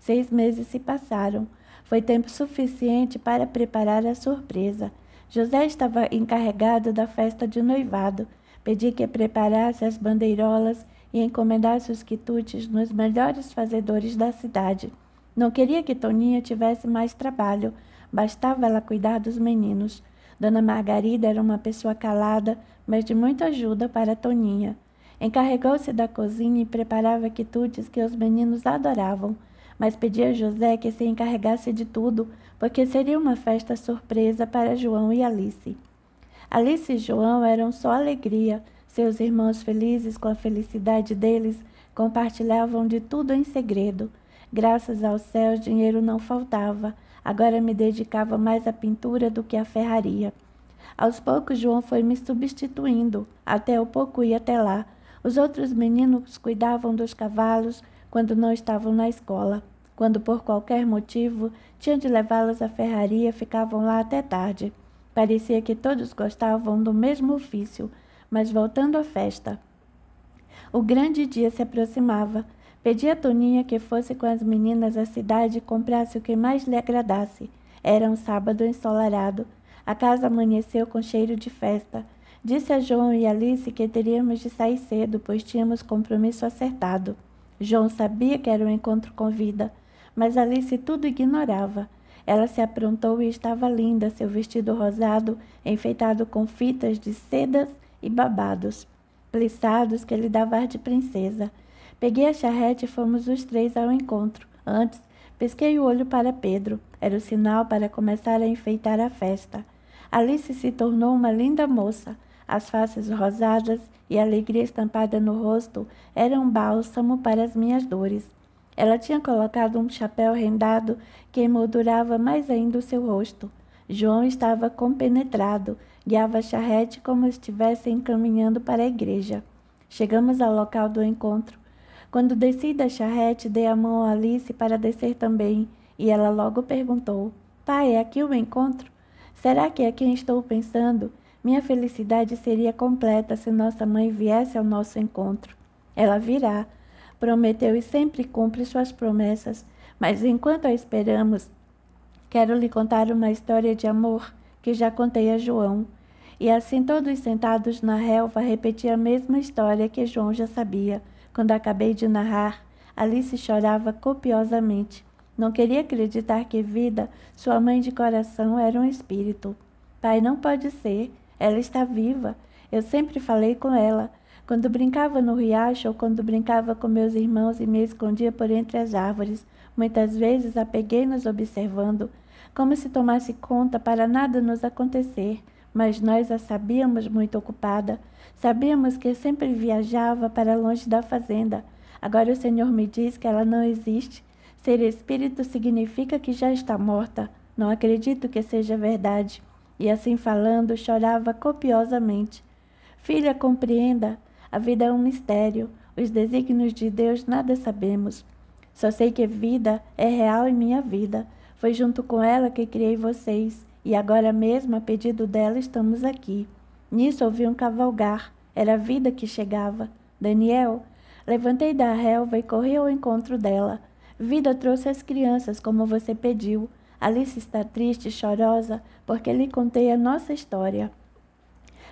Seis meses se passaram. Foi tempo suficiente para preparar a surpresa. José estava encarregado da festa de noivado. Pedi que preparasse as bandeirolas e encomendasse os quitutes nos melhores fazedores da cidade. Não queria que Toninha tivesse mais trabalho, bastava ela cuidar dos meninos. Dona Margarida era uma pessoa calada, mas de muita ajuda para Toninha. Encarregou-se da cozinha e preparava quitutes que os meninos adoravam mas pedia a José que se encarregasse de tudo, porque seria uma festa surpresa para João e Alice. Alice e João eram só alegria, seus irmãos felizes com a felicidade deles compartilhavam de tudo em segredo. Graças aos céus, dinheiro não faltava. Agora me dedicava mais à pintura do que à ferraria. Aos poucos, João foi me substituindo. Até o pouco ia até lá. Os outros meninos cuidavam dos cavalos quando não estavam na escola, quando por qualquer motivo tinham de levá-las à ferraria, ficavam lá até tarde. Parecia que todos gostavam do mesmo ofício, mas voltando à festa. O grande dia se aproximava. Pedi a Toninha que fosse com as meninas à cidade e comprasse o que mais lhe agradasse. Era um sábado ensolarado. A casa amanheceu com cheiro de festa. Disse a João e Alice que teríamos de sair cedo, pois tínhamos compromisso acertado. João sabia que era um encontro com vida, mas Alice tudo ignorava. Ela se aprontou e estava linda, seu vestido rosado, enfeitado com fitas de sedas e babados, plissados que lhe dava ar de princesa. Peguei a charrete e fomos os três ao encontro. Antes, pesquei o olho para Pedro. Era o sinal para começar a enfeitar a festa. Alice se tornou uma linda moça. As faces rosadas e a alegria estampada no rosto eram bálsamo para as minhas dores. Ela tinha colocado um chapéu rendado que emoldurava mais ainda o seu rosto. João estava compenetrado, guiava a charrete como estivessem caminhando para a igreja. Chegamos ao local do encontro. Quando desci da charrete, dei a mão a Alice para descer também, e ela logo perguntou: Pai, é aqui o encontro? Será que é quem estou pensando? Minha felicidade seria completa se nossa mãe viesse ao nosso encontro. Ela virá. Prometeu e sempre cumpre suas promessas, mas enquanto a esperamos, quero lhe contar uma história de amor que já contei a João. E assim todos sentados na relva repeti a mesma história que João já sabia. Quando acabei de narrar, Alice chorava copiosamente. Não queria acreditar que vida, sua mãe de coração, era um espírito. Pai, não pode ser. Ela está viva. Eu sempre falei com ela. Quando brincava no riacho ou quando brincava com meus irmãos e me escondia por entre as árvores, muitas vezes a peguei nos observando, como se tomasse conta para nada nos acontecer mas nós a sabíamos muito ocupada. Sabíamos que sempre viajava para longe da fazenda. Agora o Senhor me diz que ela não existe. Ser espírito significa que já está morta. Não acredito que seja verdade. E assim falando, chorava copiosamente. Filha, compreenda, a vida é um mistério. Os desígnios de Deus nada sabemos. Só sei que vida é real em minha vida. Foi junto com ela que criei vocês, e agora mesmo, a pedido dela, estamos aqui. Nisso ouvi um cavalgar. Era a vida que chegava. Daniel, levantei da relva e corri ao encontro dela. Vida trouxe as crianças, como você pediu. Alice está triste e chorosa porque lhe contei a nossa história.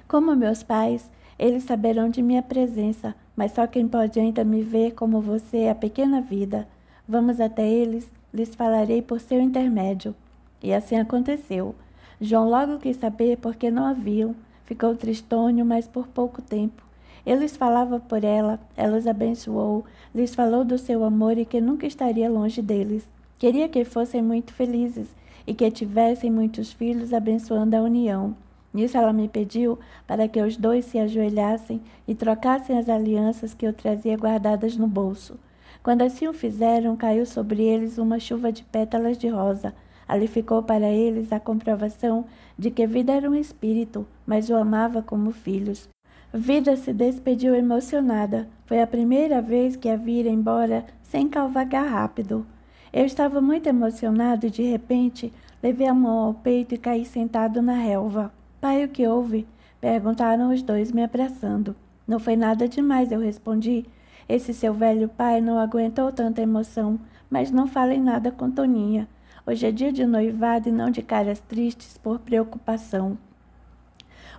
Como meus pais, eles saberão de minha presença, mas só quem pode ainda me ver como você é a pequena vida. Vamos até eles, lhes falarei por seu intermédio. E assim aconteceu. João logo quis saber por que não a viam. Ficou tristônio, mas por pouco tempo. Ele falava por ela, ela os abençoou, lhes falou do seu amor e que nunca estaria longe deles. Queria que fossem muito felizes e que tivessem muitos filhos abençoando a união. Nisso ela me pediu para que os dois se ajoelhassem e trocassem as alianças que eu trazia guardadas no bolso. Quando assim o fizeram, caiu sobre eles uma chuva de pétalas de rosa. Ali ficou para eles a comprovação de que vida era um espírito, mas o amava como filhos. Vida se despediu emocionada. Foi a primeira vez que a vira embora sem calvagar rápido. Eu estava muito emocionado e de repente levei a mão ao peito e caí sentado na relva. Pai, o que houve? Perguntaram os dois, me abraçando. Não foi nada demais, eu respondi. Esse seu velho pai não aguentou tanta emoção, mas não em nada com Toninha. Hoje é dia de noivado e não de caras tristes por preocupação.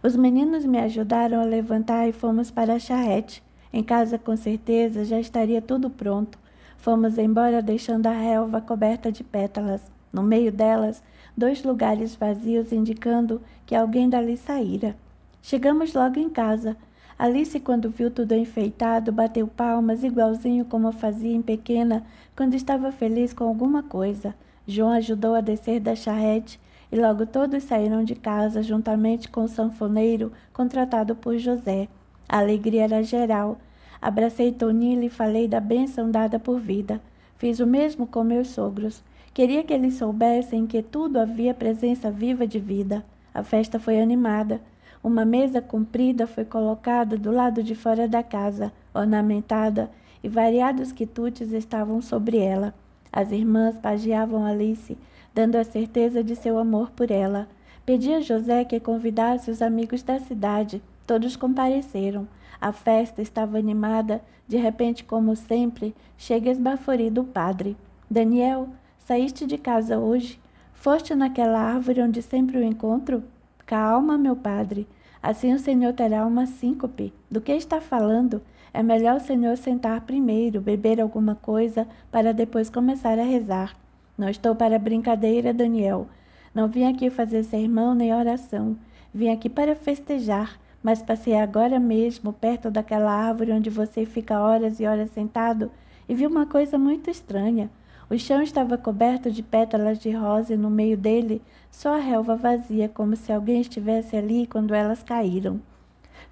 Os meninos me ajudaram a levantar e fomos para a charrete. Em casa, com certeza, já estaria tudo pronto. Fomos embora deixando a relva coberta de pétalas. No meio delas, dois lugares vazios indicando que alguém dali saíra. Chegamos logo em casa. Alice, quando viu tudo enfeitado, bateu palmas igualzinho como fazia em pequena, quando estava feliz com alguma coisa. João ajudou a descer da charrete e logo todos saíram de casa juntamente com o sanfoneiro contratado por José. A alegria era geral Abracei Tony e falei da bênção dada por vida. Fiz o mesmo com meus sogros. Queria que eles soubessem que tudo havia presença viva de vida. A festa foi animada. Uma mesa comprida foi colocada do lado de fora da casa, ornamentada, e variados quitutes estavam sobre ela. As irmãs pageavam Alice, dando a certeza de seu amor por ela. Pedi a José que convidasse os amigos da cidade. Todos compareceram. A festa estava animada, de repente, como sempre, chega esbaforido o padre. Daniel, saíste de casa hoje? Foste naquela árvore onde sempre o encontro? Calma, meu padre. Assim o senhor terá uma síncope. Do que está falando? É melhor o senhor sentar primeiro, beber alguma coisa, para depois começar a rezar. Não estou para brincadeira, Daniel. Não vim aqui fazer sermão nem oração. Vim aqui para festejar mas passei agora mesmo perto daquela árvore onde você fica horas e horas sentado e vi uma coisa muito estranha. O chão estava coberto de pétalas de rosa e no meio dele só a relva vazia, como se alguém estivesse ali quando elas caíram.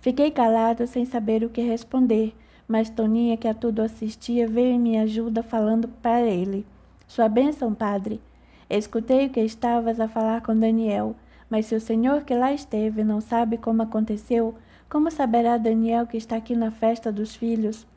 Fiquei calado sem saber o que responder, mas Toninha, que a tudo assistia, veio em minha ajuda falando para ele. Sua bênção, padre. Escutei o que estavas a falar com Daniel. Mas se o Senhor que lá esteve não sabe como aconteceu, como saberá Daniel que está aqui na festa dos filhos?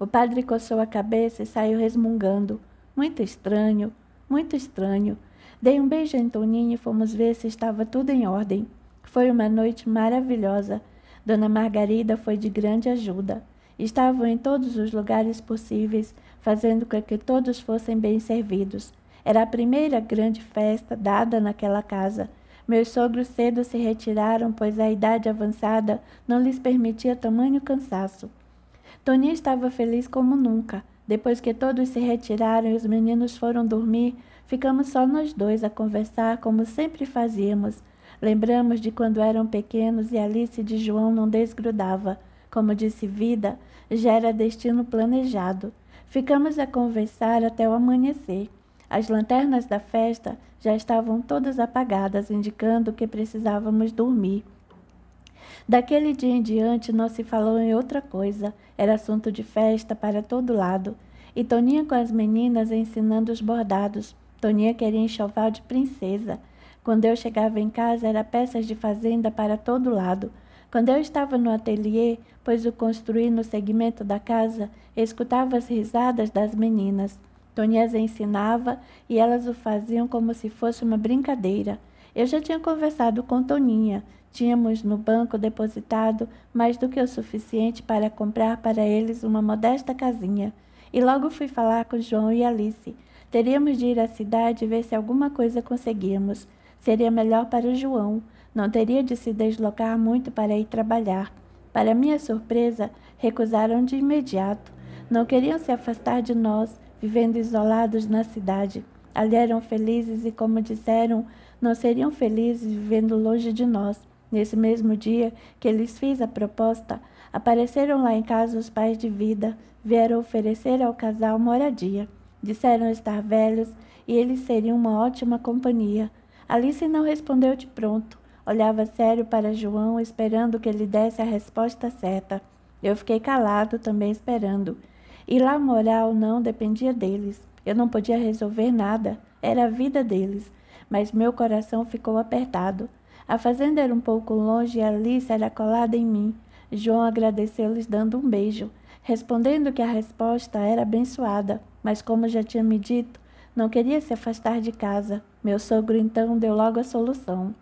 O padre coçou a cabeça e saiu resmungando. Muito estranho, muito estranho. Dei um beijo a Antoninho e fomos ver se estava tudo em ordem. Foi uma noite maravilhosa. Dona Margarida foi de grande ajuda. Estavam em todos os lugares possíveis, fazendo com que todos fossem bem servidos. Era a primeira grande festa dada naquela casa meus sogros cedo se retiraram, pois a idade avançada não lhes permitia tamanho cansaço. Toninho estava feliz como nunca. Depois que todos se retiraram e os meninos foram dormir, ficamos só nós dois a conversar como sempre fazíamos. Lembramos de quando eram pequenos e Alice de João não desgrudava. Como disse Vida, já era destino planejado. Ficamos a conversar até o amanhecer. As lanternas da festa já estavam todas apagadas, indicando que precisávamos dormir. Daquele dia em diante não se falou em outra coisa, era assunto de festa para todo lado. E Toninha com as meninas ensinando os bordados. Toninha queria enxoval de princesa. Quando eu chegava em casa, era peças de fazenda para todo lado. Quando eu estava no ateliê, pois o construí no segmento da casa, escutava as risadas das meninas. Tonheza ensinava e elas o faziam como se fosse uma brincadeira. Eu já tinha conversado com Toninha. Tínhamos no banco depositado mais do que o suficiente para comprar para eles uma modesta casinha. E logo fui falar com João e Alice. Teríamos de ir à cidade e ver se alguma coisa conseguíamos. Seria melhor para o João. Não teria de se deslocar muito para ir trabalhar. Para minha surpresa, recusaram de imediato. Não queriam se afastar de nós vivendo isolados na cidade. Ali eram felizes e, como disseram, não seriam felizes vivendo longe de nós. Nesse mesmo dia que lhes fiz a proposta, apareceram lá em casa os pais de vida, vieram oferecer ao casal moradia. Disseram estar velhos e eles seriam uma ótima companhia. Alice não respondeu de pronto. Olhava sério para João, esperando que ele desse a resposta certa. Eu fiquei calado, também esperando. E lá morar ou não dependia deles. Eu não podia resolver nada, era a vida deles. Mas meu coração ficou apertado. A fazenda era um pouco longe e Alice era colada em mim. João agradeceu-lhes dando um beijo, respondendo que a resposta era abençoada, mas como já tinha me dito, não queria se afastar de casa. Meu sogro então deu logo a solução.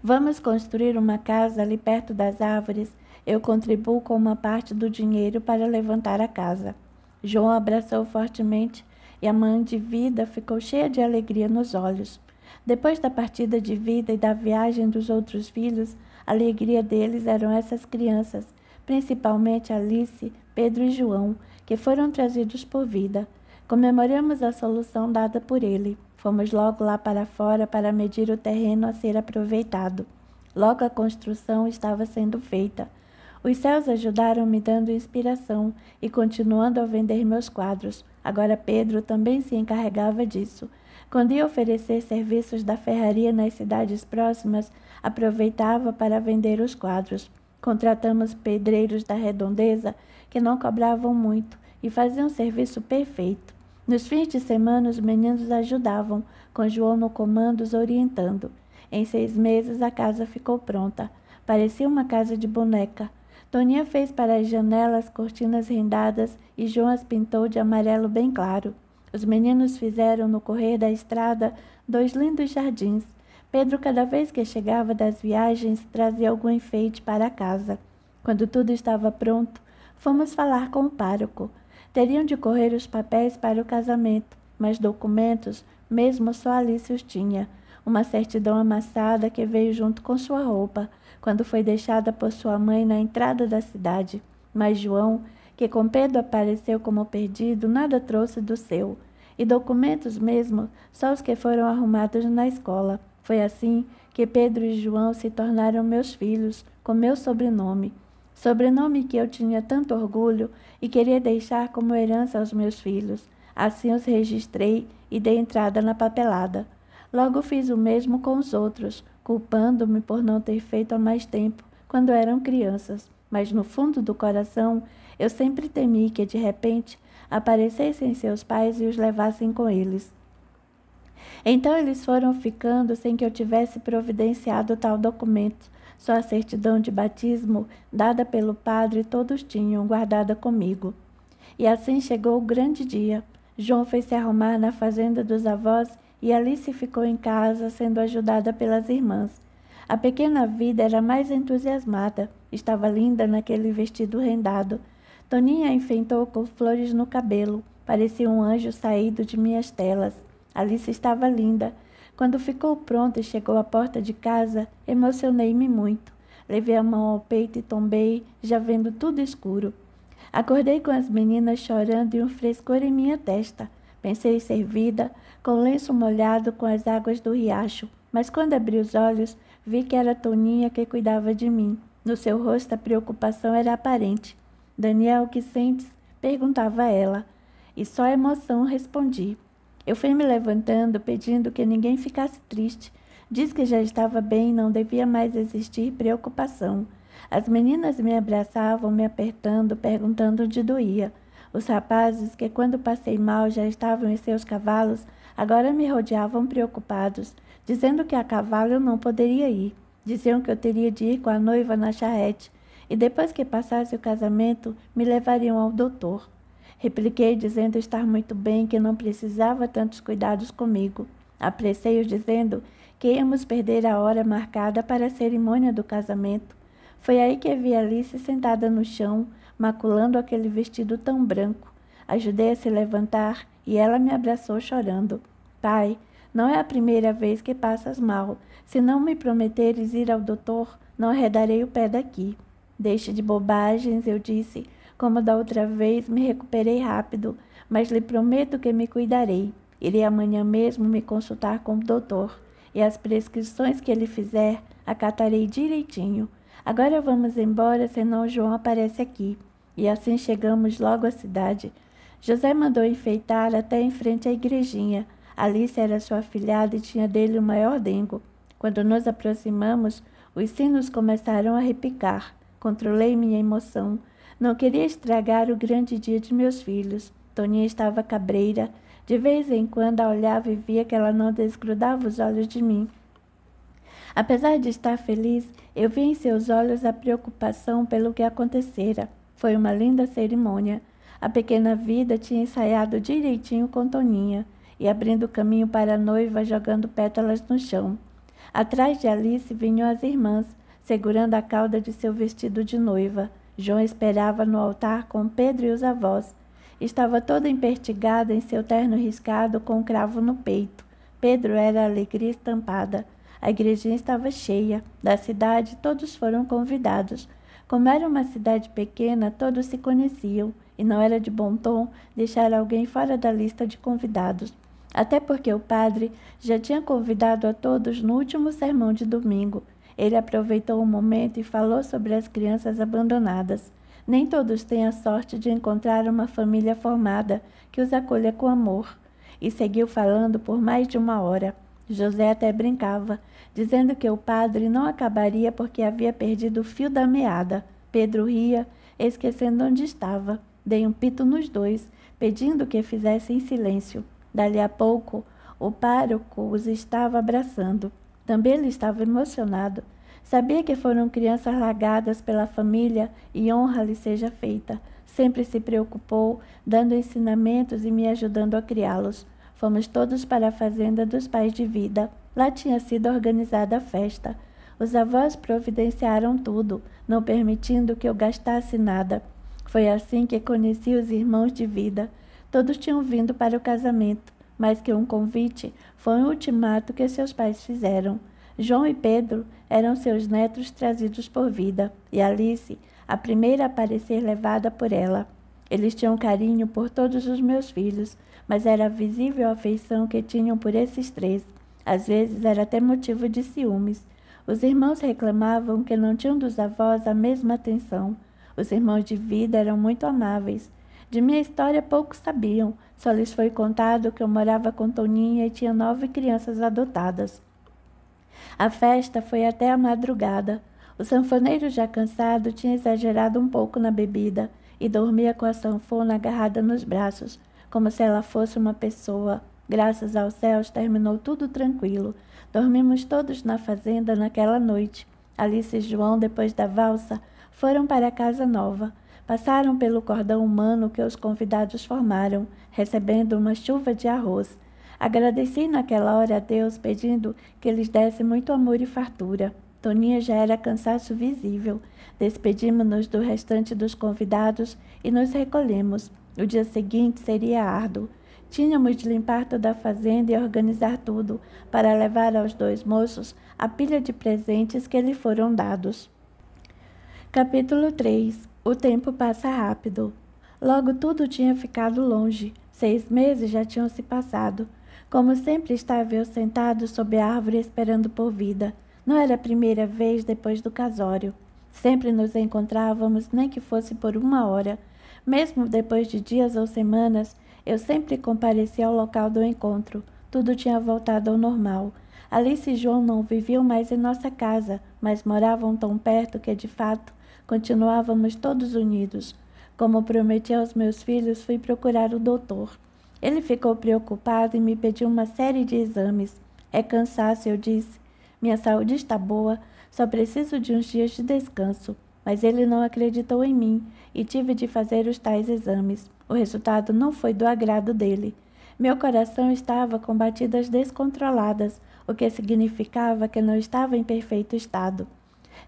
Vamos construir uma casa ali perto das árvores eu contribuo com uma parte do dinheiro para levantar a casa. João abraçou fortemente e a mãe de vida ficou cheia de alegria nos olhos. Depois da partida de vida e da viagem dos outros filhos, a alegria deles eram essas crianças, principalmente Alice, Pedro e João, que foram trazidos por vida. Comemoramos a solução dada por ele. Fomos logo lá para fora para medir o terreno a ser aproveitado. Logo a construção estava sendo feita. Os céus ajudaram-me dando inspiração e continuando a vender meus quadros. Agora Pedro também se encarregava disso. Quando ia oferecer serviços da ferraria nas cidades próximas, aproveitava para vender os quadros. Contratamos pedreiros da redondeza que não cobravam muito e faziam serviço perfeito. Nos fins de semana, os meninos ajudavam, com João no comando os orientando. Em seis meses, a casa ficou pronta. Parecia uma casa de boneca. Toninha fez para as janelas cortinas rendadas e João as pintou de amarelo bem claro. Os meninos fizeram no correr da estrada dois lindos jardins. Pedro, cada vez que chegava das viagens, trazia algum enfeite para casa. Quando tudo estava pronto, fomos falar com o pároco. Teriam de correr os papéis para o casamento, mas documentos mesmo só Alice os tinha. Uma certidão amassada que veio junto com sua roupa quando foi deixada por sua mãe na entrada da cidade. Mas João, que com Pedro apareceu como perdido, nada trouxe do seu, e documentos mesmo, só os que foram arrumados na escola. Foi assim que Pedro e João se tornaram meus filhos, com meu sobrenome. Sobrenome que eu tinha tanto orgulho e queria deixar como herança aos meus filhos. Assim os registrei e dei entrada na papelada. Logo fiz o mesmo com os outros, culpando-me por não ter feito há mais tempo, quando eram crianças. Mas no fundo do coração, eu sempre temi que, de repente, aparecessem seus pais e os levassem com eles. Então eles foram ficando sem que eu tivesse providenciado tal documento. Só a certidão de batismo, dada pelo padre, todos tinham, guardada comigo. E assim chegou o grande dia. João fez se arrumar na fazenda dos avós e Alice ficou em casa sendo ajudada pelas irmãs. A pequena vida era mais entusiasmada, estava linda naquele vestido rendado. Toninha enfeitou com flores no cabelo, parecia um anjo saído de minhas telas. Alice estava linda. Quando ficou pronta e chegou à porta de casa, emocionei-me muito. Levei a mão ao peito e tombei, já vendo tudo escuro. Acordei com as meninas chorando e um frescor em minha testa. Pensei servida, com o lenço molhado com as águas do riacho, mas quando abri os olhos, vi que era Toninha que cuidava de mim. No seu rosto a preocupação era aparente. Daniel, o que sentes? perguntava ela, e só emoção respondi. Eu fui me levantando, pedindo que ninguém ficasse triste. Diz que já estava bem, não devia mais existir preocupação. As meninas me abraçavam, me apertando, perguntando onde doía. Os rapazes, que quando passei mal já estavam em seus cavalos, agora me rodeavam preocupados, dizendo que a cavalo eu não poderia ir. Diziam que eu teria de ir com a noiva na charrete, e depois que passasse o casamento, me levariam ao doutor. Repliquei dizendo estar muito bem, que não precisava tantos cuidados comigo. Apressei-os dizendo que íamos perder a hora marcada para a cerimônia do casamento. Foi aí que vi Alice sentada no chão, maculando aquele vestido tão branco. Ajudei a se levantar e ela me abraçou chorando. Pai, não é a primeira vez que passas mal. Se não me prometeres ir ao doutor, não arredarei o pé daqui. Deixe de bobagens, eu disse. Como da outra vez, me recuperei rápido, mas lhe prometo que me cuidarei. Irei amanhã mesmo me consultar com o doutor e as prescrições que ele fizer acatarei direitinho. Agora vamos embora, senão João aparece aqui. E assim chegamos logo à cidade. José mandou enfeitar até em frente à igrejinha. Alice era sua afilhada e tinha dele o maior dengo. Quando nos aproximamos, os sinos começaram a repicar. Controlei minha emoção. Não queria estragar o grande dia de meus filhos. Toninha estava cabreira. De vez em quando a olhava e via que ela não desgrudava os olhos de mim. Apesar de estar feliz, eu vi em seus olhos a preocupação pelo que acontecera. Foi uma linda cerimônia. A pequena vida tinha ensaiado direitinho com Toninha e abrindo caminho para a noiva jogando pétalas no chão. Atrás de Alice vinham as irmãs, segurando a cauda de seu vestido de noiva. João esperava no altar com Pedro e os avós. Estava toda empertigada em seu terno riscado com um cravo no peito. Pedro era alegria estampada. A igrejinha estava cheia. Da cidade, todos foram convidados. Como era uma cidade pequena, todos se conheciam e não era de bom tom deixar alguém fora da lista de convidados. Até porque o padre já tinha convidado a todos no último sermão de domingo. Ele aproveitou o momento e falou sobre as crianças abandonadas. Nem todos têm a sorte de encontrar uma família formada que os acolha com amor. E seguiu falando por mais de uma hora. José até brincava, dizendo que o padre não acabaria porque havia perdido o fio da meada. Pedro ria, esquecendo onde estava. Dei um pito nos dois, pedindo que fizessem silêncio. Dali a pouco, o pároco os estava abraçando. Também ele estava emocionado. Sabia que foram crianças largadas pela família e honra lhe seja feita. Sempre se preocupou, dando ensinamentos e me ajudando a criá-los. Fomos todos para a fazenda dos pais de vida. Lá tinha sido organizada a festa. Os avós providenciaram tudo, não permitindo que eu gastasse nada. Foi assim que conheci os irmãos de vida. Todos tinham vindo para o casamento, mas que um convite, foi um ultimato que seus pais fizeram. João e Pedro eram seus netos trazidos por vida, e Alice, a primeira a aparecer levada por ela. Eles tinham carinho por todos os meus filhos, mas era visível a afeição que tinham por esses três. Às vezes era até motivo de ciúmes. Os irmãos reclamavam que não tinham dos avós a mesma atenção. Os irmãos de vida eram muito amáveis. De minha história poucos sabiam, só lhes foi contado que eu morava com Toninha e tinha nove crianças adotadas. A festa foi até a madrugada. O sanfoneiro, já cansado, tinha exagerado um pouco na bebida e dormia com a sanfona agarrada nos braços como se ela fosse uma pessoa. Graças aos céus, terminou tudo tranquilo. Dormimos todos na fazenda naquela noite. Alice e João, depois da valsa, foram para a casa nova. Passaram pelo cordão humano que os convidados formaram, recebendo uma chuva de arroz. Agradeci naquela hora a Deus, pedindo que lhes desse muito amor e fartura. Toninha já era cansaço visível. Despedimos-nos do restante dos convidados e nos recolhemos. O dia seguinte seria árduo. Tínhamos de limpar toda a fazenda e organizar tudo para levar aos dois moços a pilha de presentes que lhe foram dados. Capítulo 3 O tempo passa rápido. Logo tudo tinha ficado longe. Seis meses já tinham se passado. Como sempre estava eu sentado sob a árvore esperando por vida. Não era a primeira vez depois do casório. Sempre nos encontrávamos, nem que fosse por uma hora mesmo depois de dias ou semanas, eu sempre comparecia ao local do encontro. Tudo tinha voltado ao normal. Alice e João não viviam mais em nossa casa, mas moravam tão perto que, de fato, continuávamos todos unidos. Como prometi aos meus filhos, fui procurar o doutor. Ele ficou preocupado e me pediu uma série de exames. É cansaço, eu disse. Minha saúde está boa, só preciso de uns dias de descanso. Mas ele não acreditou em mim e tive de fazer os tais exames. O resultado não foi do agrado dele. Meu coração estava com batidas descontroladas, o que significava que não estava em perfeito estado.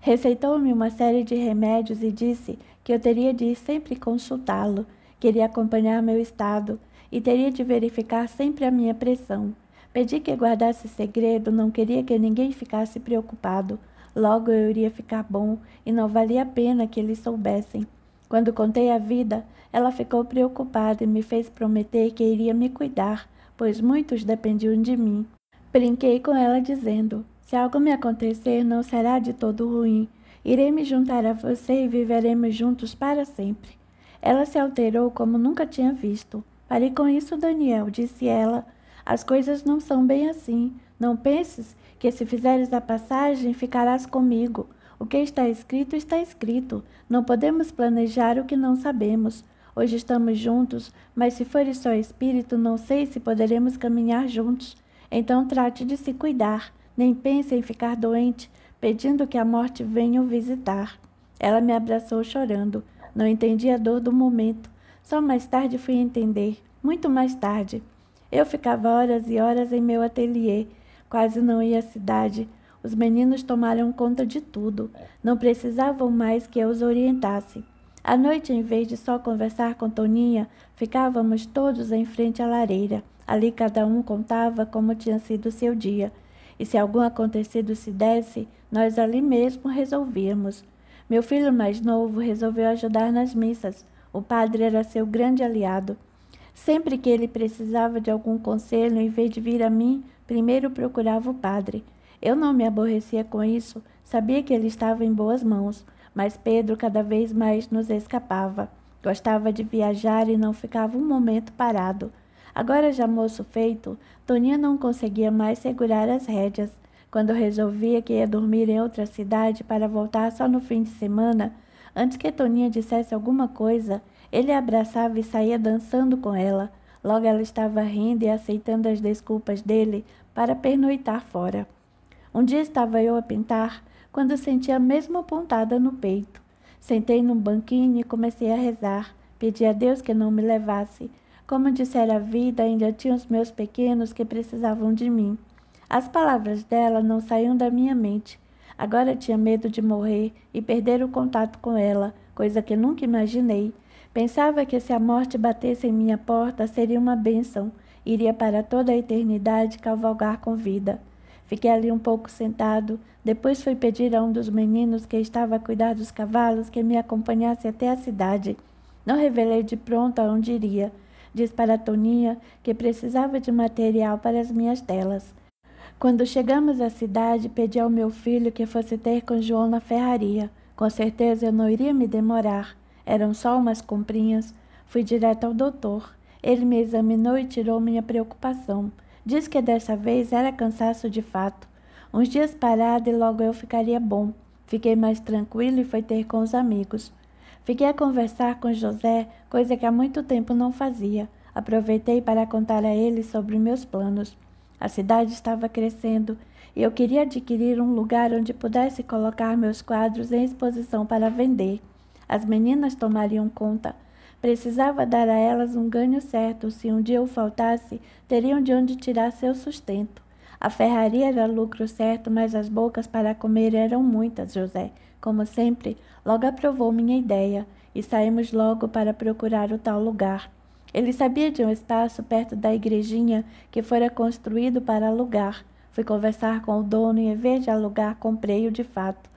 Receitou-me uma série de remédios e disse que eu teria de ir sempre consultá-lo, queria acompanhar meu estado e teria de verificar sempre a minha pressão. Pedi que guardasse segredo, não queria que ninguém ficasse preocupado. Logo eu iria ficar bom e não valia a pena que eles soubessem. Quando contei a vida, ela ficou preocupada e me fez prometer que iria me cuidar, pois muitos dependiam de mim. Brinquei com ela dizendo: Se algo me acontecer, não será de todo ruim. Irei me juntar a você e viveremos juntos para sempre. Ela se alterou como nunca tinha visto. Pare com isso, Daniel, disse ela. As coisas não são bem assim. Não penses que se fizeres a passagem, ficarás comigo. O que está escrito, está escrito. Não podemos planejar o que não sabemos. Hoje estamos juntos, mas se fores só espírito, não sei se poderemos caminhar juntos. Então trate de se cuidar, nem pense em ficar doente, pedindo que a morte venha o visitar. Ela me abraçou chorando. Não entendi a dor do momento. Só mais tarde fui entender, muito mais tarde. Eu ficava horas e horas em meu ateliê, Quase não ia à cidade. Os meninos tomaram conta de tudo. Não precisavam mais que eu os orientasse. À noite, em vez de só conversar com Toninha, ficávamos todos em frente à lareira. Ali cada um contava como tinha sido seu dia. E se algum acontecido se desse, nós ali mesmo resolvíamos. Meu filho mais novo resolveu ajudar nas missas. O padre era seu grande aliado. Sempre que ele precisava de algum conselho, em vez de vir a mim, Primeiro procurava o padre. Eu não me aborrecia com isso, sabia que ele estava em boas mãos, mas Pedro cada vez mais nos escapava. Gostava de viajar e não ficava um momento parado. Agora, já moço feito, Toninha não conseguia mais segurar as rédeas. Quando resolvia que ia dormir em outra cidade para voltar só no fim de semana, antes que Toninha dissesse alguma coisa, ele a abraçava e saía dançando com ela. Logo ela estava rindo e aceitando as desculpas dele para pernoitar fora. Um dia estava eu a pintar quando senti a mesma pontada no peito. Sentei num banquinho e comecei a rezar. Pedi a Deus que não me levasse. Como dissera a vida, ainda tinha os meus pequenos que precisavam de mim. As palavras dela não saíam da minha mente. Agora tinha medo de morrer e perder o contato com ela, coisa que nunca imaginei. Pensava que se a morte batesse em minha porta seria uma bênção, iria para toda a eternidade cavalgar com vida. Fiquei ali um pouco sentado, depois fui pedir a um dos meninos que estava a cuidar dos cavalos que me acompanhasse até a cidade. Não revelei de pronto aonde iria. Diz para Toninha que precisava de material para as minhas telas. Quando chegamos à cidade, pedi ao meu filho que fosse ter com João na ferraria. Com certeza eu não iria me demorar. Eram só umas comprinhas. Fui direto ao doutor. Ele me examinou e tirou minha preocupação. Diz que dessa vez era cansaço de fato. Uns dias parado e logo eu ficaria bom. Fiquei mais tranquilo e fui ter com os amigos. Fiquei a conversar com José, coisa que há muito tempo não fazia. Aproveitei para contar a ele sobre meus planos. A cidade estava crescendo e eu queria adquirir um lugar onde pudesse colocar meus quadros em exposição para vender. As meninas tomariam conta. Precisava dar a elas um ganho certo, se um dia eu faltasse, teriam de onde tirar seu sustento. A ferraria era lucro certo, mas as bocas para comer eram muitas, José. Como sempre, logo aprovou minha ideia e saímos logo para procurar o tal lugar. Ele sabia de um espaço perto da igrejinha que fora construído para alugar. Fui conversar com o dono e, em vez de alugar, comprei-o de fato.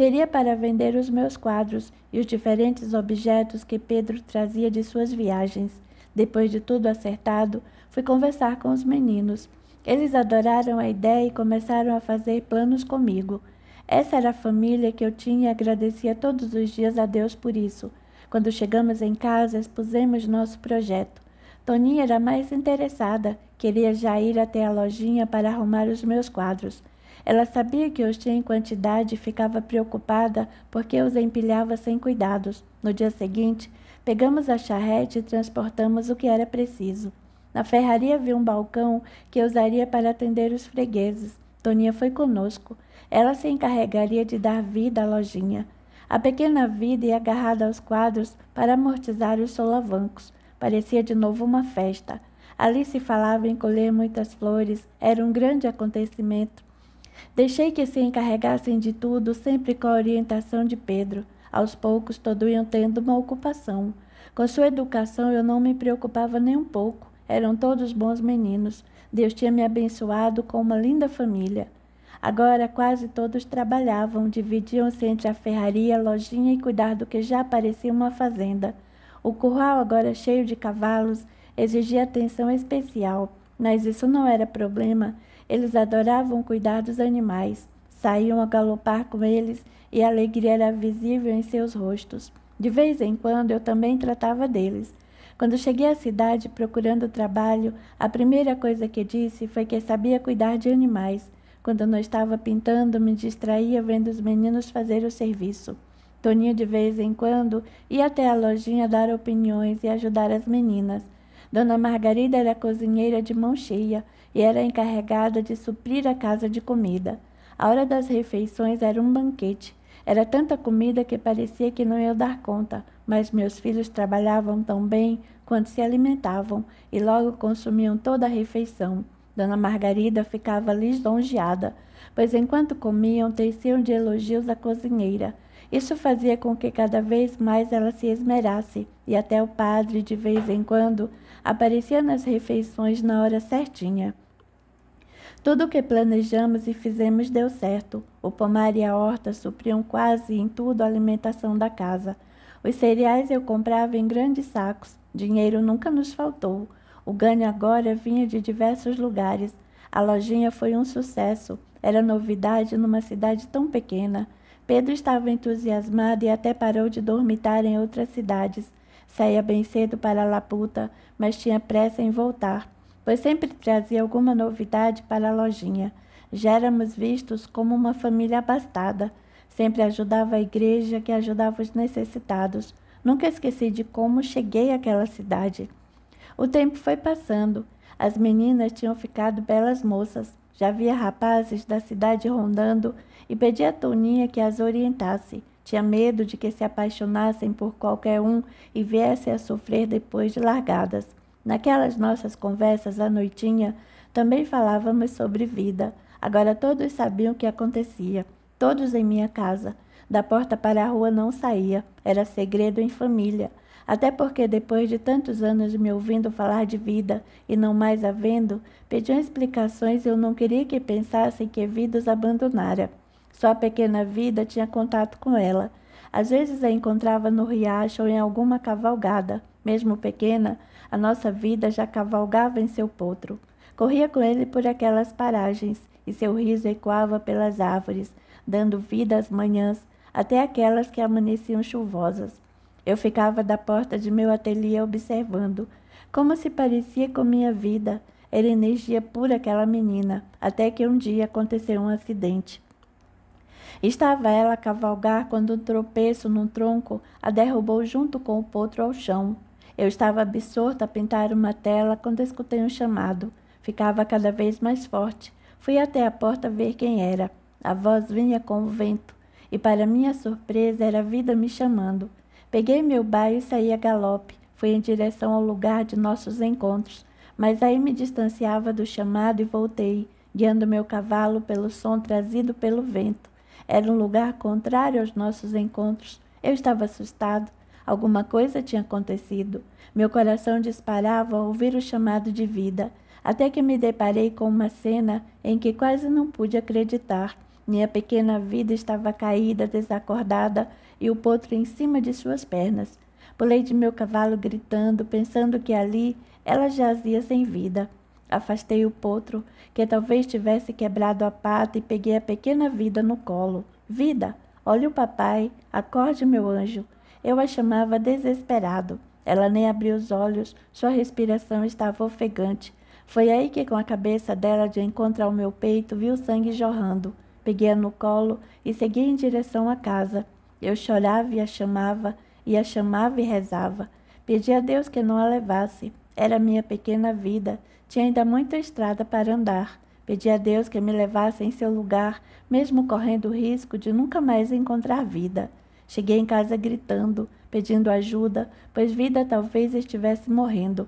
Seria para vender os meus quadros e os diferentes objetos que Pedro trazia de suas viagens. Depois de tudo acertado, fui conversar com os meninos. Eles adoraram a ideia e começaram a fazer planos comigo. Essa era a família que eu tinha e agradecia todos os dias a Deus por isso. Quando chegamos em casa, expusemos nosso projeto. Toninha era mais interessada, queria já ir até a lojinha para arrumar os meus quadros. Ela sabia que os tinha em quantidade e ficava preocupada porque os empilhava sem cuidados. No dia seguinte, pegamos a charrete e transportamos o que era preciso. Na ferraria vi um balcão que usaria para atender os fregueses. Toninha foi conosco. Ela se encarregaria de dar vida à lojinha. A pequena vida ia agarrada aos quadros para amortizar os solavancos. Parecia de novo uma festa. Ali se falava em colher muitas flores, era um grande acontecimento. Deixei que se encarregassem de tudo, sempre com a orientação de Pedro. Aos poucos, todos iam tendo uma ocupação. Com sua educação, eu não me preocupava nem um pouco. Eram todos bons meninos. Deus tinha me abençoado com uma linda família. Agora quase todos trabalhavam, dividiam-se entre a ferraria, a lojinha e cuidar do que já parecia uma fazenda. O curral, agora cheio de cavalos, exigia atenção especial, mas isso não era problema. Eles adoravam cuidar dos animais, saíam a galopar com eles e a alegria era visível em seus rostos. De vez em quando eu também tratava deles. Quando cheguei à cidade procurando trabalho, a primeira coisa que disse foi que sabia cuidar de animais. Quando não estava pintando, me distraía vendo os meninos fazer o serviço. Toninho de vez em quando ia até a lojinha dar opiniões e ajudar as meninas. Dona Margarida era cozinheira de mão cheia e era encarregada de suprir a casa de comida. A hora das refeições era um banquete. Era tanta comida que parecia que não ia dar conta, mas meus filhos trabalhavam tão bem quanto se alimentavam e logo consumiam toda a refeição. Dona Margarida ficava lisonjeada, pois enquanto comiam, teciam de elogios a cozinheira. Isso fazia com que cada vez mais ela se esmerasse, e até o padre, de vez em quando, aparecia nas refeições na hora certinha. Tudo o que planejamos e fizemos deu certo. O pomar e a horta supriam quase em tudo a alimentação da casa. Os cereais eu comprava em grandes sacos. Dinheiro nunca nos faltou. O ganho agora vinha de diversos lugares. A lojinha foi um sucesso. Era novidade numa cidade tão pequena. Pedro estava entusiasmado e até parou de dormitar em outras cidades. Saía bem cedo para Laputa, mas tinha pressa em voltar, pois sempre trazia alguma novidade para a lojinha. Já éramos vistos como uma família abastada. Sempre ajudava a igreja que ajudava os necessitados. Nunca esqueci de como cheguei àquela cidade. O tempo foi passando. As meninas tinham ficado belas moças. Já via rapazes da cidade rondando e pedia a Toninha que as orientasse. Tinha medo de que se apaixonassem por qualquer um e viessem a sofrer depois de largadas. Naquelas nossas conversas à noitinha, também falávamos sobre vida. Agora todos sabiam o que acontecia, todos em minha casa. Da porta para a rua não saía, era segredo em família. Até porque, depois de tantos anos me ouvindo falar de vida e não mais havendo pediam explicações e eu não queria que pensassem que vida os abandonara. Só a pequena vida tinha contato com ela. Às vezes a encontrava no riacho ou em alguma cavalgada. Mesmo pequena, a nossa vida já cavalgava em seu potro. Corria com ele por aquelas paragens e seu riso ecoava pelas árvores, dando vida às manhãs, até aquelas que amaneciam chuvosas. Eu ficava da porta de meu ateliê observando como se parecia com minha vida. Era energia pura aquela menina, até que um dia aconteceu um acidente. Estava ela a cavalgar quando um tropeço num tronco a derrubou junto com o potro ao chão. Eu estava absorta a pintar uma tela quando escutei um chamado. Ficava cada vez mais forte. Fui até a porta ver quem era. A voz vinha com o vento, e para minha surpresa era a vida me chamando. Peguei meu baio e saí a galope. Fui em direção ao lugar de nossos encontros, mas aí me distanciava do chamado e voltei, guiando meu cavalo pelo som trazido pelo vento. Era um lugar contrário aos nossos encontros. Eu estava assustado. Alguma coisa tinha acontecido. Meu coração disparava ao ouvir o chamado de vida, até que me deparei com uma cena em que quase não pude acreditar. Minha pequena vida estava caída, desacordada, e o potro em cima de suas pernas. Pulei de meu cavalo gritando, pensando que ali ela jazia sem vida. Afastei o potro, que talvez tivesse quebrado a pata, e peguei a pequena vida no colo. Vida, olhe o papai, acorde meu anjo. Eu a chamava desesperado. Ela nem abriu os olhos, sua respiração estava ofegante. Foi aí que, com a cabeça dela de encontro ao meu peito, vi o sangue jorrando. Peguei-a no colo e segui em direção à casa. Eu chorava e a chamava, e a chamava e rezava. Pedi a Deus que não a levasse. Era minha pequena vida, tinha ainda muita estrada para andar. Pedi a Deus que me levasse em seu lugar, mesmo correndo o risco de nunca mais encontrar vida. Cheguei em casa gritando, pedindo ajuda, pois vida talvez estivesse morrendo.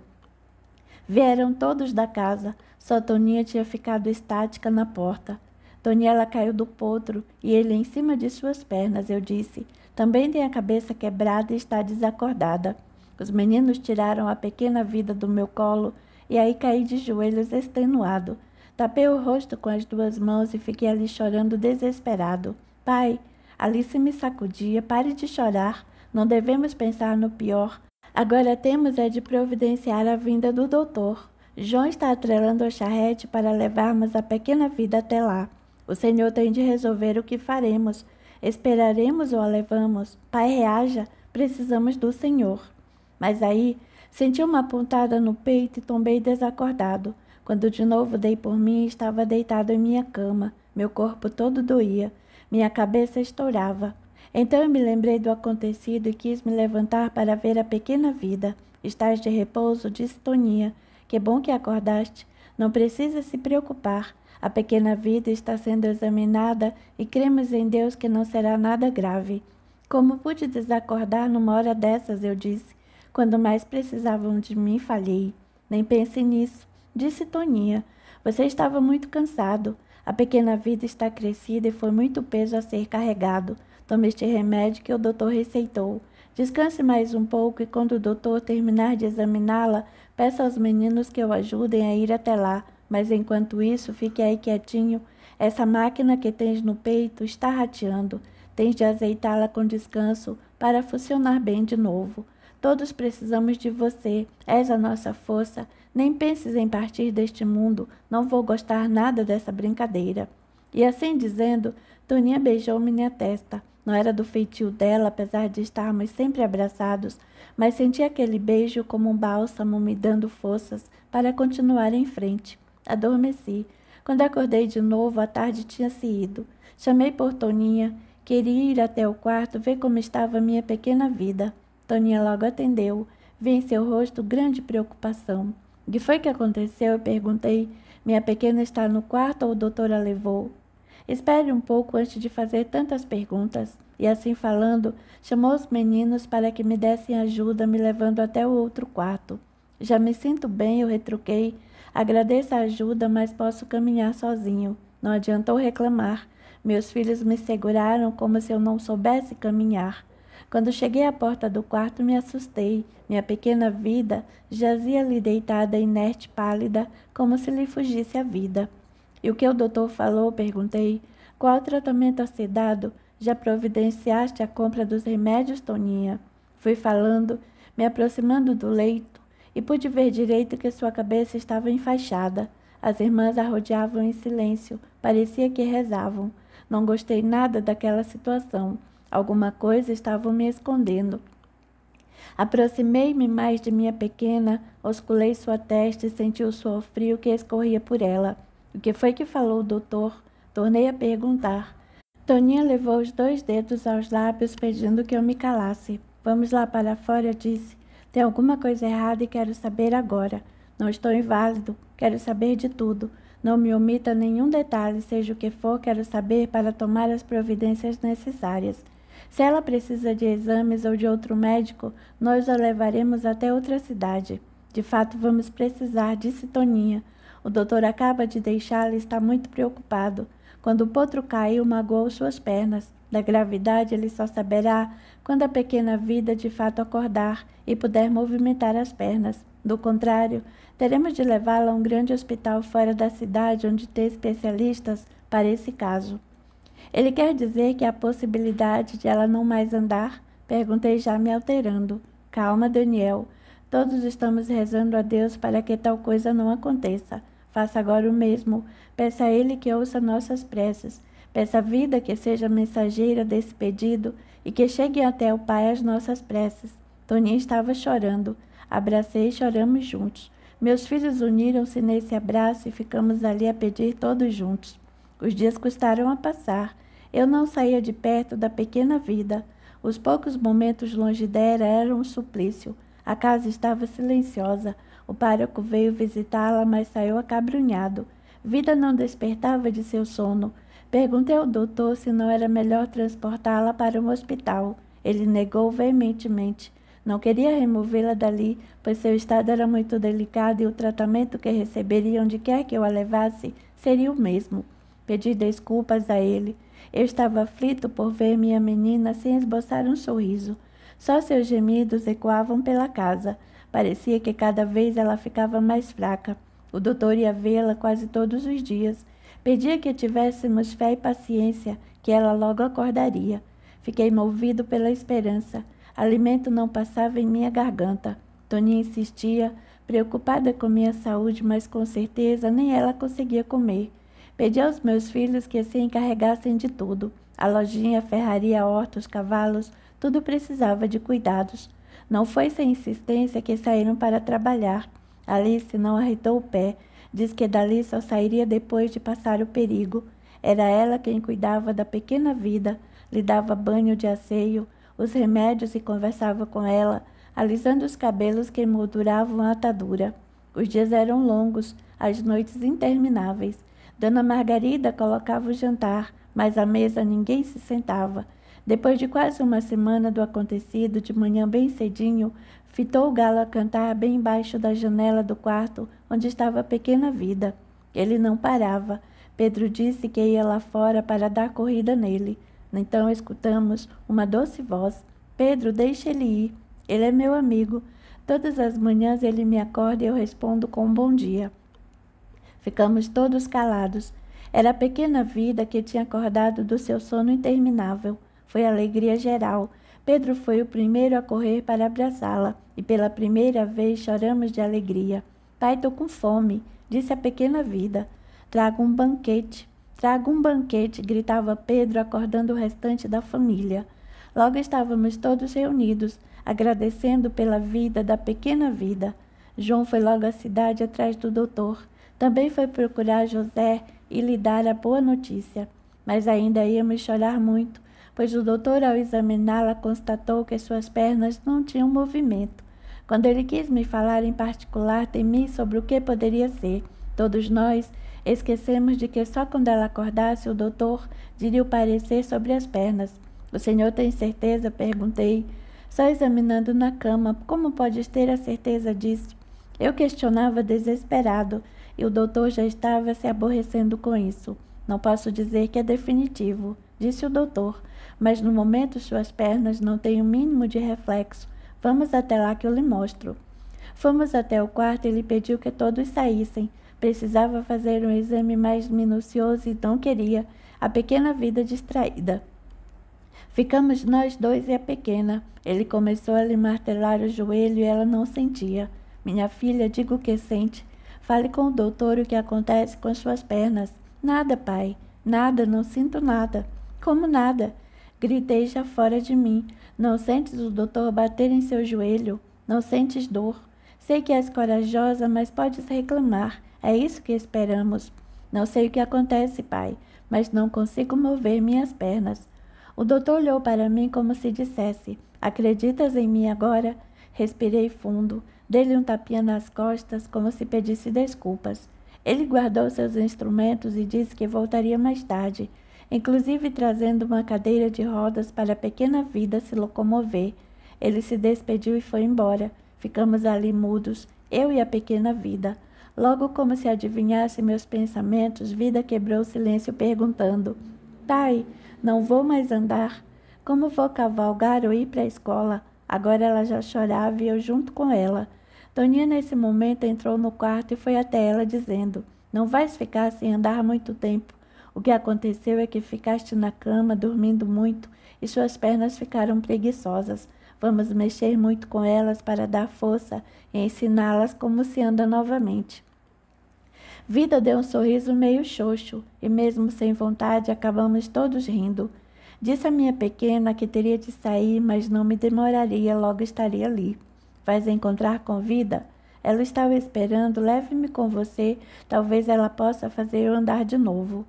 Vieram todos da casa, só Toninha tinha ficado estática na porta. Toniela caiu do potro e ele em cima de suas pernas. Eu disse: Também tem a cabeça quebrada e está desacordada. Os meninos tiraram a pequena vida do meu colo e aí caí de joelhos extenuado. Tapei o rosto com as duas mãos e fiquei ali chorando desesperado. Pai, Alice me sacudia, pare de chorar. Não devemos pensar no pior. Agora temos é de providenciar a vinda do doutor. João está atrelando o charrete para levarmos a pequena vida até lá. O Senhor tem de resolver o que faremos. Esperaremos ou a levamos? Pai, reaja, precisamos do Senhor. Mas aí senti uma pontada no peito e tombei desacordado. Quando de novo dei por mim, estava deitado em minha cama. Meu corpo todo doía, minha cabeça estourava. Então eu me lembrei do acontecido e quis me levantar para ver a pequena vida. Estás de repouso, disse Toninha. Que bom que acordaste. Não precisa se preocupar. A pequena vida está sendo examinada e cremos em Deus que não será nada grave. Como pude desacordar numa hora dessas, eu disse. Quando mais precisavam de mim, falhei. Nem pense nisso, disse Toninha. Você estava muito cansado. A pequena vida está crescida e foi muito peso a ser carregado. Tome este remédio que o doutor receitou. Descanse mais um pouco e quando o doutor terminar de examiná-la, peça aos meninos que o ajudem a ir até lá. Mas enquanto isso, fique aí quietinho. Essa máquina que tens no peito está rateando. Tens de azeitá-la com descanso para funcionar bem de novo. Todos precisamos de você. És a nossa força. Nem penses em partir deste mundo. Não vou gostar nada dessa brincadeira. E assim dizendo, Toninha beijou-me na testa. Não era do feitio dela, apesar de estarmos sempre abraçados, mas senti aquele beijo como um bálsamo me dando forças para continuar em frente. Adormeci. Quando acordei de novo, a tarde tinha se ido. Chamei por Toninha. Queria ir até o quarto ver como estava minha pequena vida. Toninha logo atendeu. Vi em seu rosto grande preocupação. O que foi que aconteceu? Eu perguntei. Minha pequena está no quarto ou o doutor a levou? Espere um pouco antes de fazer tantas perguntas. E assim falando, chamou os meninos para que me dessem ajuda, me levando até o outro quarto. Já me sinto bem, eu retruquei, Agradeço a ajuda, mas posso caminhar sozinho. Não adiantou reclamar. Meus filhos me seguraram como se eu não soubesse caminhar. Quando cheguei à porta do quarto, me assustei. Minha pequena vida jazia ali deitada, inerte, pálida, como se lhe fugisse a vida. E o que o doutor falou? Perguntei. Qual tratamento a ser dado? Já providenciaste a compra dos remédios, Toninha? Fui falando, me aproximando do leito, e pude ver direito que sua cabeça estava enfaixada. As irmãs a rodeavam em silêncio, parecia que rezavam. Não gostei nada daquela situação. Alguma coisa estava me escondendo. Aproximei-me mais de minha pequena, osculei sua testa e senti o suor frio que escorria por ela. O que foi que falou o doutor? Tornei a perguntar. Toninha levou os dois dedos aos lábios pedindo que eu me calasse. Vamos lá para fora, disse. Tem alguma coisa errada e quero saber agora. Não estou inválido, quero saber de tudo. Não me omita nenhum detalhe, seja o que for, quero saber para tomar as providências necessárias. Se ela precisa de exames ou de outro médico, nós a levaremos até outra cidade. De fato, vamos precisar de sintonia. O doutor acaba de deixá-la e está muito preocupado. Quando o potro caiu, magoou suas pernas. Da gravidade, ele só saberá quando a pequena vida de fato acordar e puder movimentar as pernas. Do contrário, teremos de levá-la a um grande hospital fora da cidade onde ter especialistas para esse caso. Ele quer dizer que há possibilidade de ela não mais andar? Perguntei já me alterando. Calma, Daniel. Todos estamos rezando a Deus para que tal coisa não aconteça. Faça agora o mesmo. Peça a Ele que ouça nossas preces. Peça à vida que seja mensageira desse pedido e que chegue até o Pai as nossas preces. Toninha estava chorando. Abracei e choramos juntos. Meus filhos uniram-se nesse abraço e ficamos ali a pedir todos juntos. Os dias custaram a passar. Eu não saía de perto da pequena vida. Os poucos momentos longe dela eram um suplício. A casa estava silenciosa. O pároco veio visitá-la, mas saiu acabrunhado. Vida não despertava de seu sono. Perguntei ao doutor se não era melhor transportá-la para um hospital. Ele negou veementemente. Não queria removê-la dali, pois seu estado era muito delicado e o tratamento que receberia onde quer que eu a levasse seria o mesmo. Pedi desculpas a ele. Eu estava aflito por ver minha menina sem esboçar um sorriso. Só seus gemidos ecoavam pela casa. Parecia que cada vez ela ficava mais fraca. O doutor ia vê-la quase todos os dias. Pedia que tivéssemos fé e paciência, que ela logo acordaria. Fiquei movido pela esperança. Alimento não passava em minha garganta. Toninha insistia, preocupada com minha saúde, mas com certeza nem ela conseguia comer. Pedi aos meus filhos que se encarregassem de tudo. A lojinha, a ferraria, hortos, cavalos, tudo precisava de cuidados. Não foi sem insistência que saíram para trabalhar. Alice não arritou o pé, Diz que dali só sairia depois de passar o perigo. Era ela quem cuidava da pequena vida, lhe dava banho de asseio, os remédios e conversava com ela, alisando os cabelos que molduravam a atadura. Os dias eram longos, as noites intermináveis. Dona Margarida colocava o jantar, mas à mesa ninguém se sentava. Depois de quase uma semana do acontecido, de manhã bem cedinho, fitou o galo a cantar bem embaixo da janela do quarto onde estava a pequena vida. Ele não parava. Pedro disse que ia lá fora para dar corrida nele. Então escutamos uma doce voz: Pedro, deixe ele ir. Ele é meu amigo. Todas as manhãs ele me acorda e eu respondo com um bom dia. Ficamos todos calados. Era a pequena vida que tinha acordado do seu sono interminável. Foi alegria geral. Pedro foi o primeiro a correr para abraçá-la e pela primeira vez choramos de alegria. Pai, estou com fome, disse a pequena vida. Traga um banquete, traga um banquete, gritava Pedro, acordando o restante da família. Logo estávamos todos reunidos, agradecendo pela vida da pequena vida. João foi logo à cidade atrás do doutor. Também foi procurar José e lhe dar a boa notícia. Mas ainda íamos chorar muito pois o doutor, ao examiná-la, constatou que suas pernas não tinham movimento. Quando ele quis me falar em particular, temi sobre o que poderia ser. Todos nós esquecemos de que só quando ela acordasse o doutor diria o parecer sobre as pernas. O senhor tem certeza? perguntei, só examinando na cama. Como podes ter a certeza disso? Eu questionava desesperado e o doutor já estava se aborrecendo com isso. Não posso dizer que é definitivo, disse o doutor, mas no momento suas pernas não têm o mínimo de reflexo. Vamos até lá que eu lhe mostro. Fomos até o quarto e ele pediu que todos saíssem. Precisava fazer um exame mais minucioso e não queria a pequena vida distraída. Ficamos nós dois e a pequena. Ele começou a lhe martelar o joelho e ela não sentia. Minha filha, digo que sente. Fale com o doutor o que acontece com as suas pernas. Nada, pai. Nada, não sinto nada. Como nada? Gritei já fora de mim. Não sentes o doutor bater em seu joelho? Não sentes dor? Sei que és corajosa, mas podes reclamar. É isso que esperamos. Não sei o que acontece, pai, mas não consigo mover minhas pernas. O doutor olhou para mim como se dissesse: Acreditas em mim agora? Respirei fundo, dei-lhe um tapinha nas costas, como se pedisse desculpas. Ele guardou seus instrumentos e disse que voltaria mais tarde inclusive trazendo uma cadeira de rodas para a pequena vida se locomover. Ele se despediu e foi embora. Ficamos ali mudos, eu e a pequena vida. Logo, como se adivinhasse meus pensamentos, Vida quebrou o silêncio perguntando: Pai, não vou mais andar? Como vou cavalgar ou ir para a escola? Agora ela já chorava e eu junto com ela. Toninha, nesse momento, entrou no quarto e foi até ela, dizendo: Não vais ficar sem andar muito tempo. O que aconteceu é que ficaste na cama dormindo muito e suas pernas ficaram preguiçosas. Vamos mexer muito com elas para dar força e ensiná-las como se anda novamente. Vida deu um sorriso meio xoxo e, mesmo sem vontade, acabamos todos rindo. Disse a minha pequena que teria de sair, mas não me demoraria, logo estaria ali. Vais encontrar com vida? Ela estava esperando, leve-me com você, talvez ela possa fazer eu andar de novo.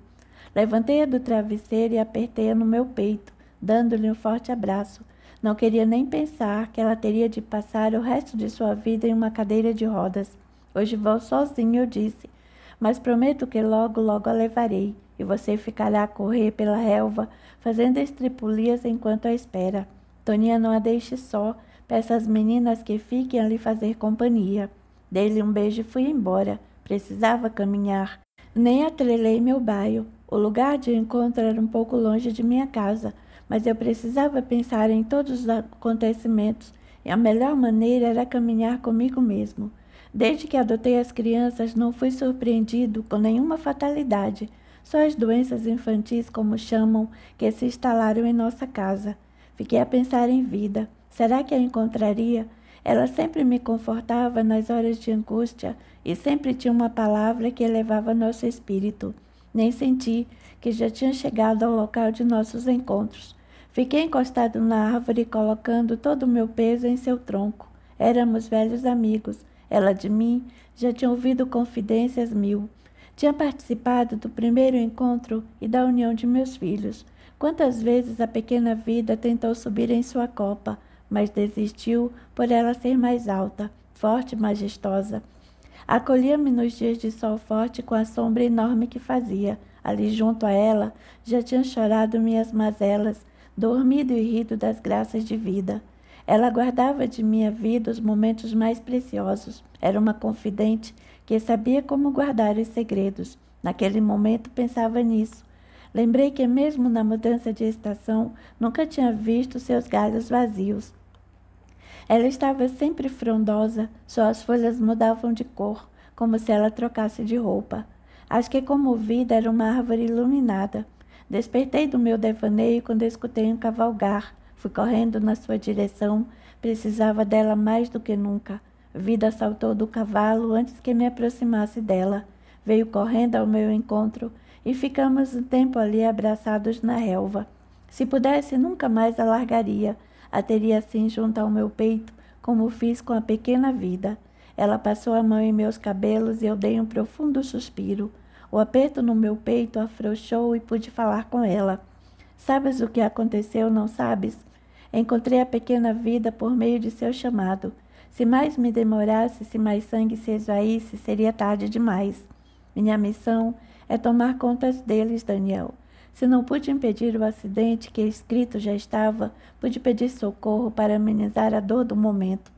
Levantei-a do travesseiro e apertei-a no meu peito, dando-lhe um forte abraço. Não queria nem pensar que ela teria de passar o resto de sua vida em uma cadeira de rodas. Hoje vou sozinho, eu disse, mas prometo que logo, logo a levarei, e você ficará a correr pela relva, fazendo estripulias enquanto a espera. Toninha não a deixe só, peça às meninas que fiquem a lhe fazer companhia. Dei-lhe um beijo e fui embora. Precisava caminhar. Nem atrelei meu baio. O lugar de encontro era um pouco longe de minha casa, mas eu precisava pensar em todos os acontecimentos e a melhor maneira era caminhar comigo mesmo. Desde que adotei as crianças, não fui surpreendido com nenhuma fatalidade, só as doenças infantis, como chamam, que se instalaram em nossa casa. Fiquei a pensar em vida. Será que a encontraria? Ela sempre me confortava nas horas de angústia e sempre tinha uma palavra que elevava nosso espírito nem senti que já tinha chegado ao local de nossos encontros. Fiquei encostado na árvore, colocando todo o meu peso em seu tronco. Éramos velhos amigos. Ela de mim já tinha ouvido confidências mil. Tinha participado do primeiro encontro e da união de meus filhos. Quantas vezes a pequena vida tentou subir em sua copa, mas desistiu por ela ser mais alta, forte e majestosa. Acolhia-me nos dias de sol forte com a sombra enorme que fazia. Ali junto a ela, já tinham chorado minhas mazelas, dormido e rido das graças de vida. Ela guardava de minha vida os momentos mais preciosos. Era uma confidente que sabia como guardar os segredos. Naquele momento pensava nisso. Lembrei que, mesmo na mudança de estação, nunca tinha visto seus galhos vazios. Ela estava sempre frondosa, só as folhas mudavam de cor, como se ela trocasse de roupa. Acho que comovida era uma árvore iluminada. Despertei do meu devaneio quando escutei um cavalgar. Fui correndo na sua direção. Precisava dela mais do que nunca. Vida saltou do cavalo antes que me aproximasse dela. Veio correndo ao meu encontro e ficamos um tempo ali abraçados na relva. Se pudesse, nunca mais a largaria. A teria assim junto ao meu peito, como fiz com a pequena vida. Ela passou a mão em meus cabelos e eu dei um profundo suspiro. O aperto no meu peito afrouxou e pude falar com ela. Sabes o que aconteceu, não sabes? Encontrei a pequena vida por meio de seu chamado. Se mais me demorasse, se mais sangue se esvaísse, seria tarde demais. Minha missão é tomar contas deles, Daniel. Se não pude impedir o acidente que escrito já estava, pude pedir socorro para amenizar a dor do momento.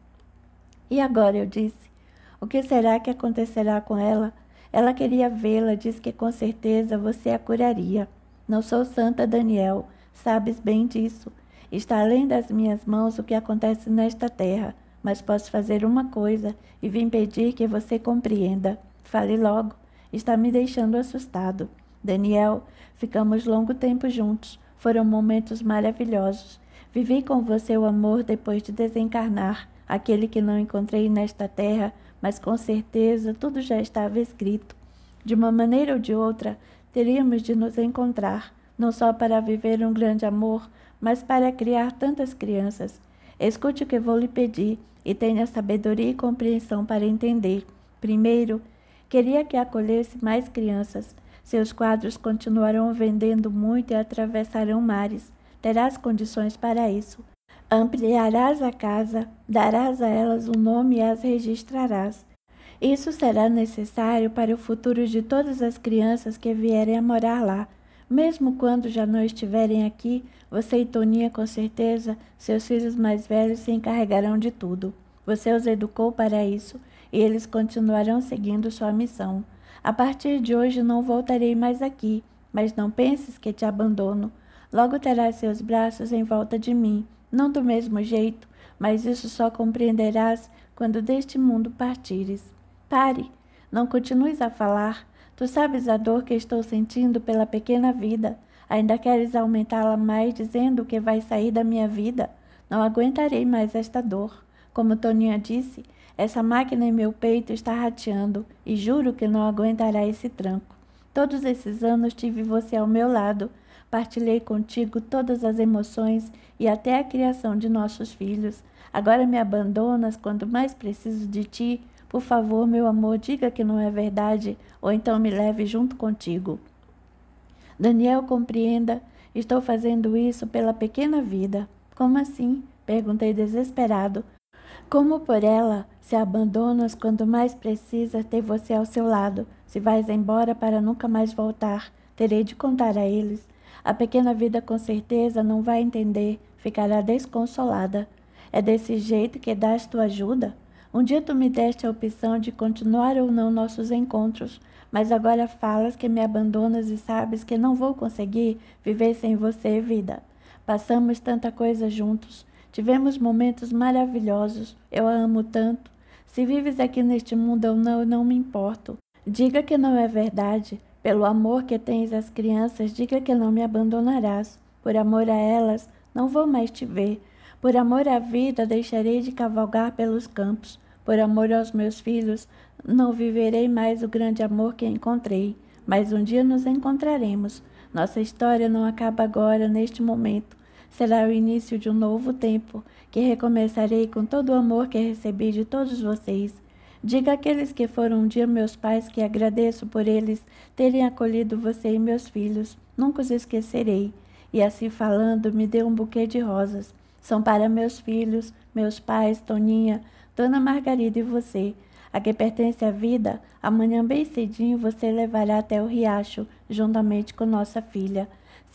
E agora, eu disse, o que será que acontecerá com ela? Ela queria vê-la, diz que com certeza você a curaria. Não sou santa, Daniel, sabes bem disso. Está além das minhas mãos o que acontece nesta terra, mas posso fazer uma coisa e vim pedir que você compreenda. Fale logo, está me deixando assustado. Daniel, ficamos longo tempo juntos. Foram momentos maravilhosos. Vivi com você o amor depois de desencarnar, aquele que não encontrei nesta terra, mas com certeza tudo já estava escrito. De uma maneira ou de outra, teríamos de nos encontrar, não só para viver um grande amor, mas para criar tantas crianças. Escute o que vou lhe pedir e tenha sabedoria e compreensão para entender. Primeiro, queria que acolhesse mais crianças seus quadros continuarão vendendo muito e atravessarão mares. Terás condições para isso. Ampliarás a casa, darás a elas um nome e as registrarás. Isso será necessário para o futuro de todas as crianças que vierem a morar lá. Mesmo quando já não estiverem aqui, você e Toninha, com certeza, seus filhos mais velhos se encarregarão de tudo. Você os educou para isso e eles continuarão seguindo sua missão. A partir de hoje não voltarei mais aqui, mas não penses que te abandono. Logo terás seus braços em volta de mim, não do mesmo jeito, mas isso só compreenderás quando deste mundo partires. Pare, não continues a falar. Tu sabes a dor que estou sentindo pela pequena vida. Ainda queres aumentá-la mais dizendo que vai sair da minha vida? Não aguentarei mais esta dor. Como Toninha disse, essa máquina em meu peito está rateando e juro que não aguentará esse tranco. Todos esses anos tive você ao meu lado, partilhei contigo todas as emoções e até a criação de nossos filhos. Agora me abandonas quando mais preciso de ti. Por favor, meu amor, diga que não é verdade, ou então me leve junto contigo. Daniel, compreenda, estou fazendo isso pela pequena vida. Como assim? perguntei desesperado, como por ela se abandonas quando mais precisas ter você ao seu lado, se vais embora para nunca mais voltar, terei de contar a eles. A pequena vida com certeza não vai entender, ficará desconsolada. É desse jeito que dás tua ajuda? Um dia tu me deste a opção de continuar ou não nossos encontros, mas agora falas que me abandonas e sabes que não vou conseguir viver sem você, vida. Passamos tanta coisa juntos, Tivemos momentos maravilhosos. Eu a amo tanto. Se vives aqui neste mundo ou não, eu não me importo. Diga que não é verdade. Pelo amor que tens às crianças, diga que não me abandonarás. Por amor a elas, não vou mais te ver. Por amor à vida, deixarei de cavalgar pelos campos. Por amor aos meus filhos, não viverei mais o grande amor que encontrei. Mas um dia nos encontraremos. Nossa história não acaba agora, neste momento será o início de um novo tempo, que recomeçarei com todo o amor que recebi de todos vocês. Diga àqueles que foram um dia meus pais que agradeço por eles terem acolhido você e meus filhos. Nunca os esquecerei. E assim falando, me deu um buquê de rosas. São para meus filhos, meus pais, Toninha, Dona Margarida e você. A que pertence à vida, amanhã bem cedinho você levará até o riacho, juntamente com nossa filha.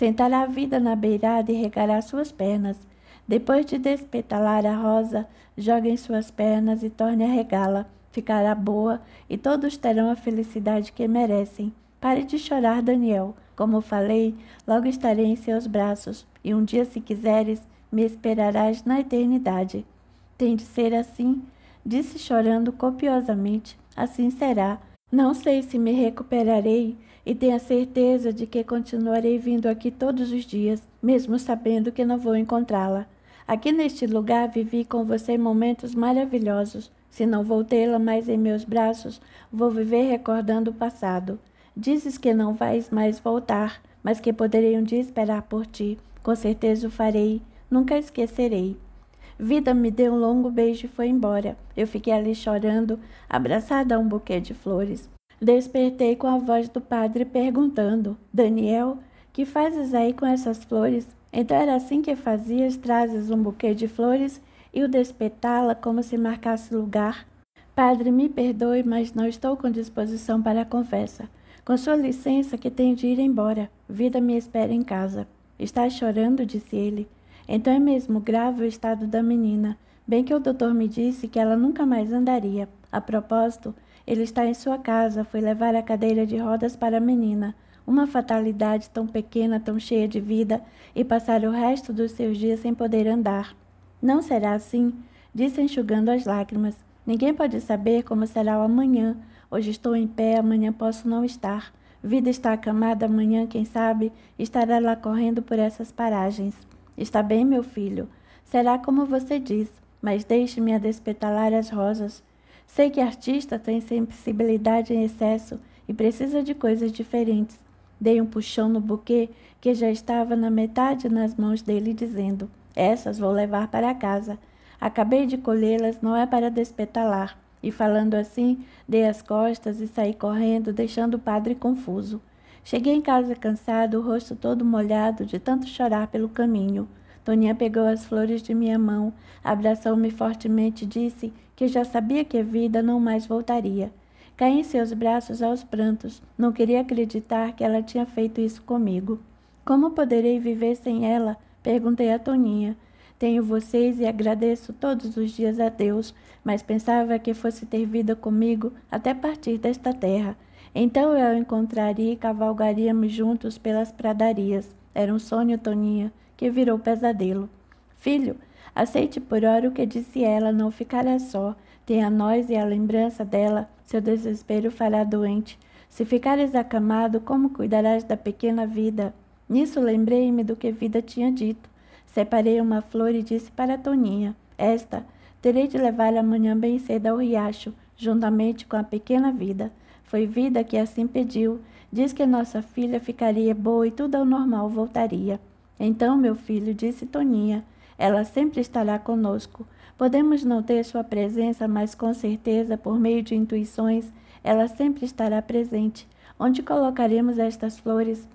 Sentará a vida na beirada e regará suas pernas. Depois de despetalar a rosa, joga em suas pernas e torne a regá-la. Ficará boa e todos terão a felicidade que merecem. Pare de chorar, Daniel. Como falei, logo estarei em seus braços e um dia, se quiseres, me esperarás na eternidade. Tem de ser assim, disse chorando copiosamente. Assim será. Não sei se me recuperarei e tenha certeza de que continuarei vindo aqui todos os dias, mesmo sabendo que não vou encontrá-la. Aqui neste lugar vivi com você momentos maravilhosos. Se não vou tê-la mais em meus braços, vou viver recordando o passado. Dizes que não vais mais voltar, mas que poderei um dia esperar por ti. Com certeza o farei, nunca esquecerei. Vida me deu um longo beijo e foi embora. Eu fiquei ali chorando, abraçada a um buquê de flores. Despertei com a voz do padre perguntando: Daniel, que fazes aí com essas flores? Então era assim que fazias: trazes um buquê de flores e o despetá-la como se marcasse lugar. Padre, me perdoe, mas não estou com disposição para a conversa. Com sua licença, que tenho de ir embora. Vida me espera em casa. Está chorando? disse ele. Então é mesmo grave o estado da menina. Bem que o doutor me disse que ela nunca mais andaria. A propósito, ele está em sua casa, foi levar a cadeira de rodas para a menina. Uma fatalidade tão pequena, tão cheia de vida, e passar o resto dos seus dias sem poder andar. Não será assim, disse enxugando as lágrimas. Ninguém pode saber como será o amanhã. Hoje estou em pé, amanhã posso não estar. Vida está acamada, amanhã, quem sabe, estará lá correndo por essas paragens. Está bem, meu filho. Será como você diz, mas deixe-me a despetalar as rosas. Sei que artista tem sensibilidade em excesso e precisa de coisas diferentes. Dei um puxão no buquê que já estava na metade nas mãos dele, dizendo: Essas vou levar para casa. Acabei de colhê-las, não é para despetalar. E falando assim, dei as costas e saí correndo, deixando o padre confuso. Cheguei em casa cansado, o rosto todo molhado de tanto chorar pelo caminho. Toninha pegou as flores de minha mão, abraçou-me fortemente e disse que já sabia que a vida não mais voltaria. Caí em seus braços aos prantos. Não queria acreditar que ela tinha feito isso comigo. Como poderei viver sem ela? Perguntei a Toninha. Tenho vocês e agradeço todos os dias a Deus, mas pensava que fosse ter vida comigo até partir desta terra. Então eu a encontraria e cavalgaríamos juntos pelas pradarias. Era um sonho, Toninha, que virou pesadelo. Filho, aceite por hora o que disse ela, não ficará só. Tenha nós e a lembrança dela, seu desespero fará doente. Se ficares acamado, como cuidarás da pequena vida? Nisso lembrei-me do que vida tinha dito. Separei uma flor e disse para Toninha: Esta, terei de levá-la amanhã bem cedo ao riacho, juntamente com a pequena vida. Foi vida que assim pediu. Diz que nossa filha ficaria boa e tudo ao normal voltaria. Então, meu filho, disse Toninha, ela sempre estará conosco. Podemos não ter sua presença, mas com certeza, por meio de intuições, ela sempre estará presente. Onde colocaremos estas flores?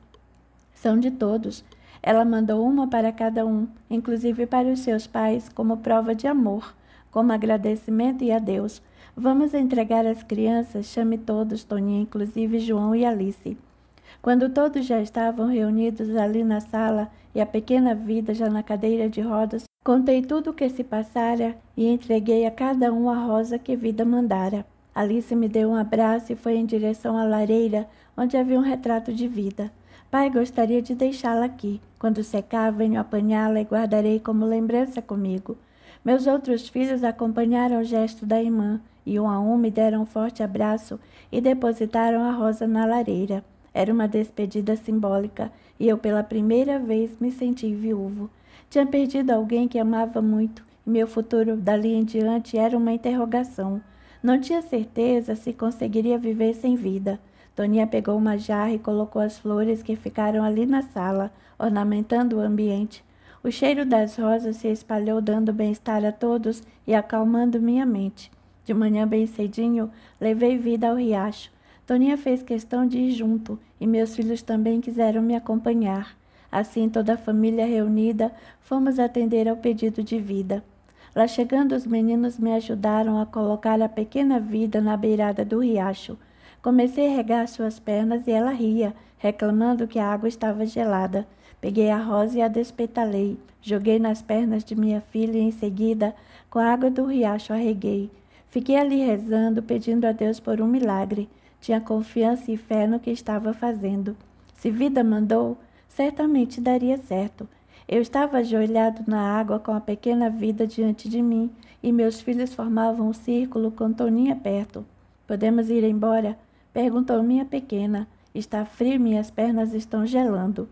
São de todos. Ela mandou uma para cada um, inclusive para os seus pais, como prova de amor, como agradecimento e adeus. Vamos entregar às crianças, chame todos, Toninha, inclusive João e Alice. Quando todos já estavam reunidos ali na sala e a pequena vida já na cadeira de rodas, contei tudo o que se passara e entreguei a cada um a rosa que vida mandara. Alice me deu um abraço e foi em direção à lareira, onde havia um retrato de vida. Pai, gostaria de deixá-la aqui. Quando secar, venho apanhá-la e guardarei como lembrança comigo. Meus outros filhos acompanharam o gesto da irmã e um a um me deram um forte abraço e depositaram a rosa na lareira. Era uma despedida simbólica e eu pela primeira vez me senti viúvo. Tinha perdido alguém que amava muito e meu futuro dali em diante era uma interrogação. Não tinha certeza se conseguiria viver sem vida. Toninha pegou uma jarra e colocou as flores que ficaram ali na sala, ornamentando o ambiente. O cheiro das rosas se espalhou, dando bem-estar a todos e acalmando minha mente. De manhã bem cedinho, levei vida ao riacho. Toninha fez questão de ir junto e meus filhos também quiseram me acompanhar. Assim, toda a família reunida, fomos atender ao pedido de vida. Lá chegando, os meninos me ajudaram a colocar a pequena vida na beirada do riacho. Comecei a regar suas pernas e ela ria, reclamando que a água estava gelada. Peguei a rosa e a despetalei, joguei nas pernas de minha filha e em seguida, com a água do riacho, arreguei. Fiquei ali rezando, pedindo a Deus por um milagre. Tinha confiança e fé no que estava fazendo. Se vida mandou, certamente daria certo. Eu estava ajoelhado na água com a pequena vida diante de mim e meus filhos formavam um círculo com Toninha perto. Podemos ir embora? perguntou minha pequena. Está frio e minhas pernas estão gelando.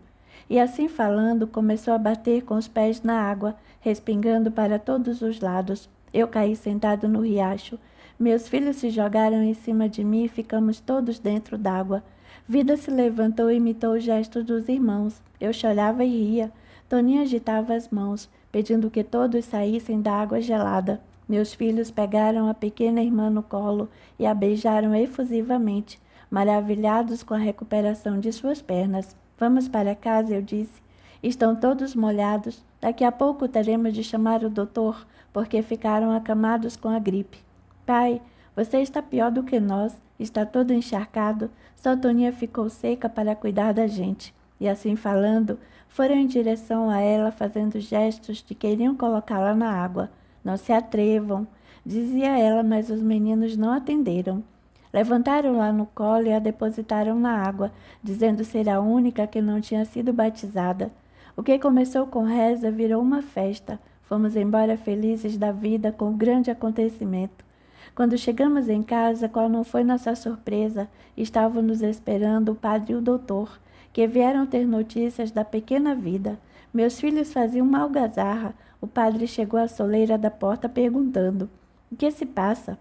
E assim falando, começou a bater com os pés na água, respingando para todos os lados. Eu caí sentado no riacho meus filhos se jogaram em cima de mim e ficamos todos dentro d'água. Vida se levantou e imitou o gesto dos irmãos. Eu chorava e ria. Toninho agitava as mãos, pedindo que todos saíssem da água gelada. Meus filhos pegaram a pequena irmã no colo e a beijaram efusivamente, maravilhados com a recuperação de suas pernas. Vamos para casa, eu disse. Estão todos molhados. Daqui a pouco teremos de chamar o doutor, porque ficaram acamados com a gripe. Pai, você está pior do que nós, está todo encharcado, só Toninha ficou seca para cuidar da gente. E assim falando, foram em direção a ela, fazendo gestos de que colocá-la na água. Não se atrevam, dizia ela, mas os meninos não atenderam. Levantaram-la no colo e a depositaram na água, dizendo ser a única que não tinha sido batizada. O que começou com reza virou uma festa. Fomos embora felizes da vida com o grande acontecimento. Quando chegamos em casa, qual não foi nossa surpresa, estavam nos esperando o padre e o doutor, que vieram ter notícias da pequena vida. Meus filhos faziam uma algazarra. O padre chegou à soleira da porta perguntando: O que se passa?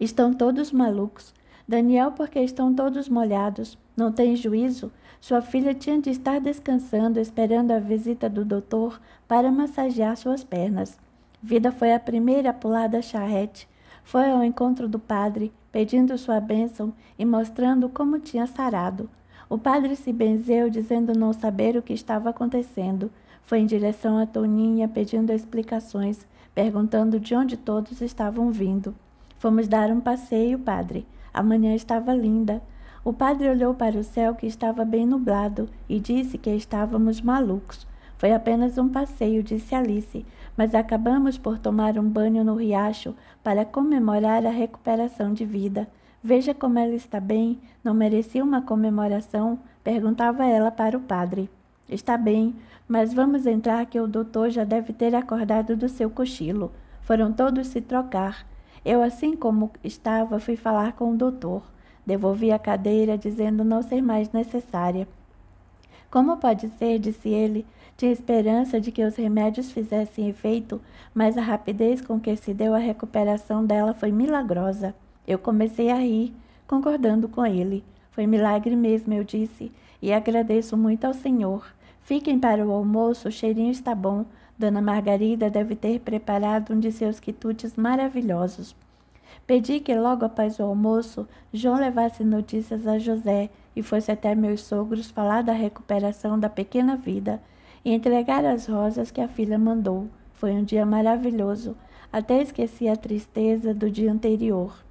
Estão todos malucos. Daniel, porque estão todos molhados. Não tem juízo? Sua filha tinha de estar descansando, esperando a visita do doutor para massagear suas pernas. Vida foi a primeira a pular da charrete. Foi ao encontro do padre, pedindo sua bênção e mostrando como tinha sarado. O padre se benzeu, dizendo não saber o que estava acontecendo. Foi em direção a Toninha, pedindo explicações, perguntando de onde todos estavam vindo. Fomos dar um passeio, padre. A manhã estava linda. O padre olhou para o céu que estava bem nublado e disse que estávamos malucos. Foi apenas um passeio, disse Alice mas acabamos por tomar um banho no riacho para comemorar a recuperação de vida. Veja como ela está bem. Não merecia uma comemoração? perguntava ela para o padre. Está bem, mas vamos entrar que o doutor já deve ter acordado do seu cochilo. Foram todos se trocar. Eu, assim como estava, fui falar com o doutor. Devolvi a cadeira, dizendo não ser mais necessária. Como pode ser, disse ele, tinha esperança de que os remédios fizessem efeito, mas a rapidez com que se deu a recuperação dela foi milagrosa. Eu comecei a rir, concordando com ele. Foi milagre mesmo, eu disse, e agradeço muito ao senhor. Fiquem para o almoço, o cheirinho está bom. Dona Margarida deve ter preparado um de seus quitutes maravilhosos. Pedi que logo após o almoço, João levasse notícias a José e fosse até meus sogros falar da recuperação da pequena vida e entregar as rosas que a filha mandou. Foi um dia maravilhoso. Até esqueci a tristeza do dia anterior.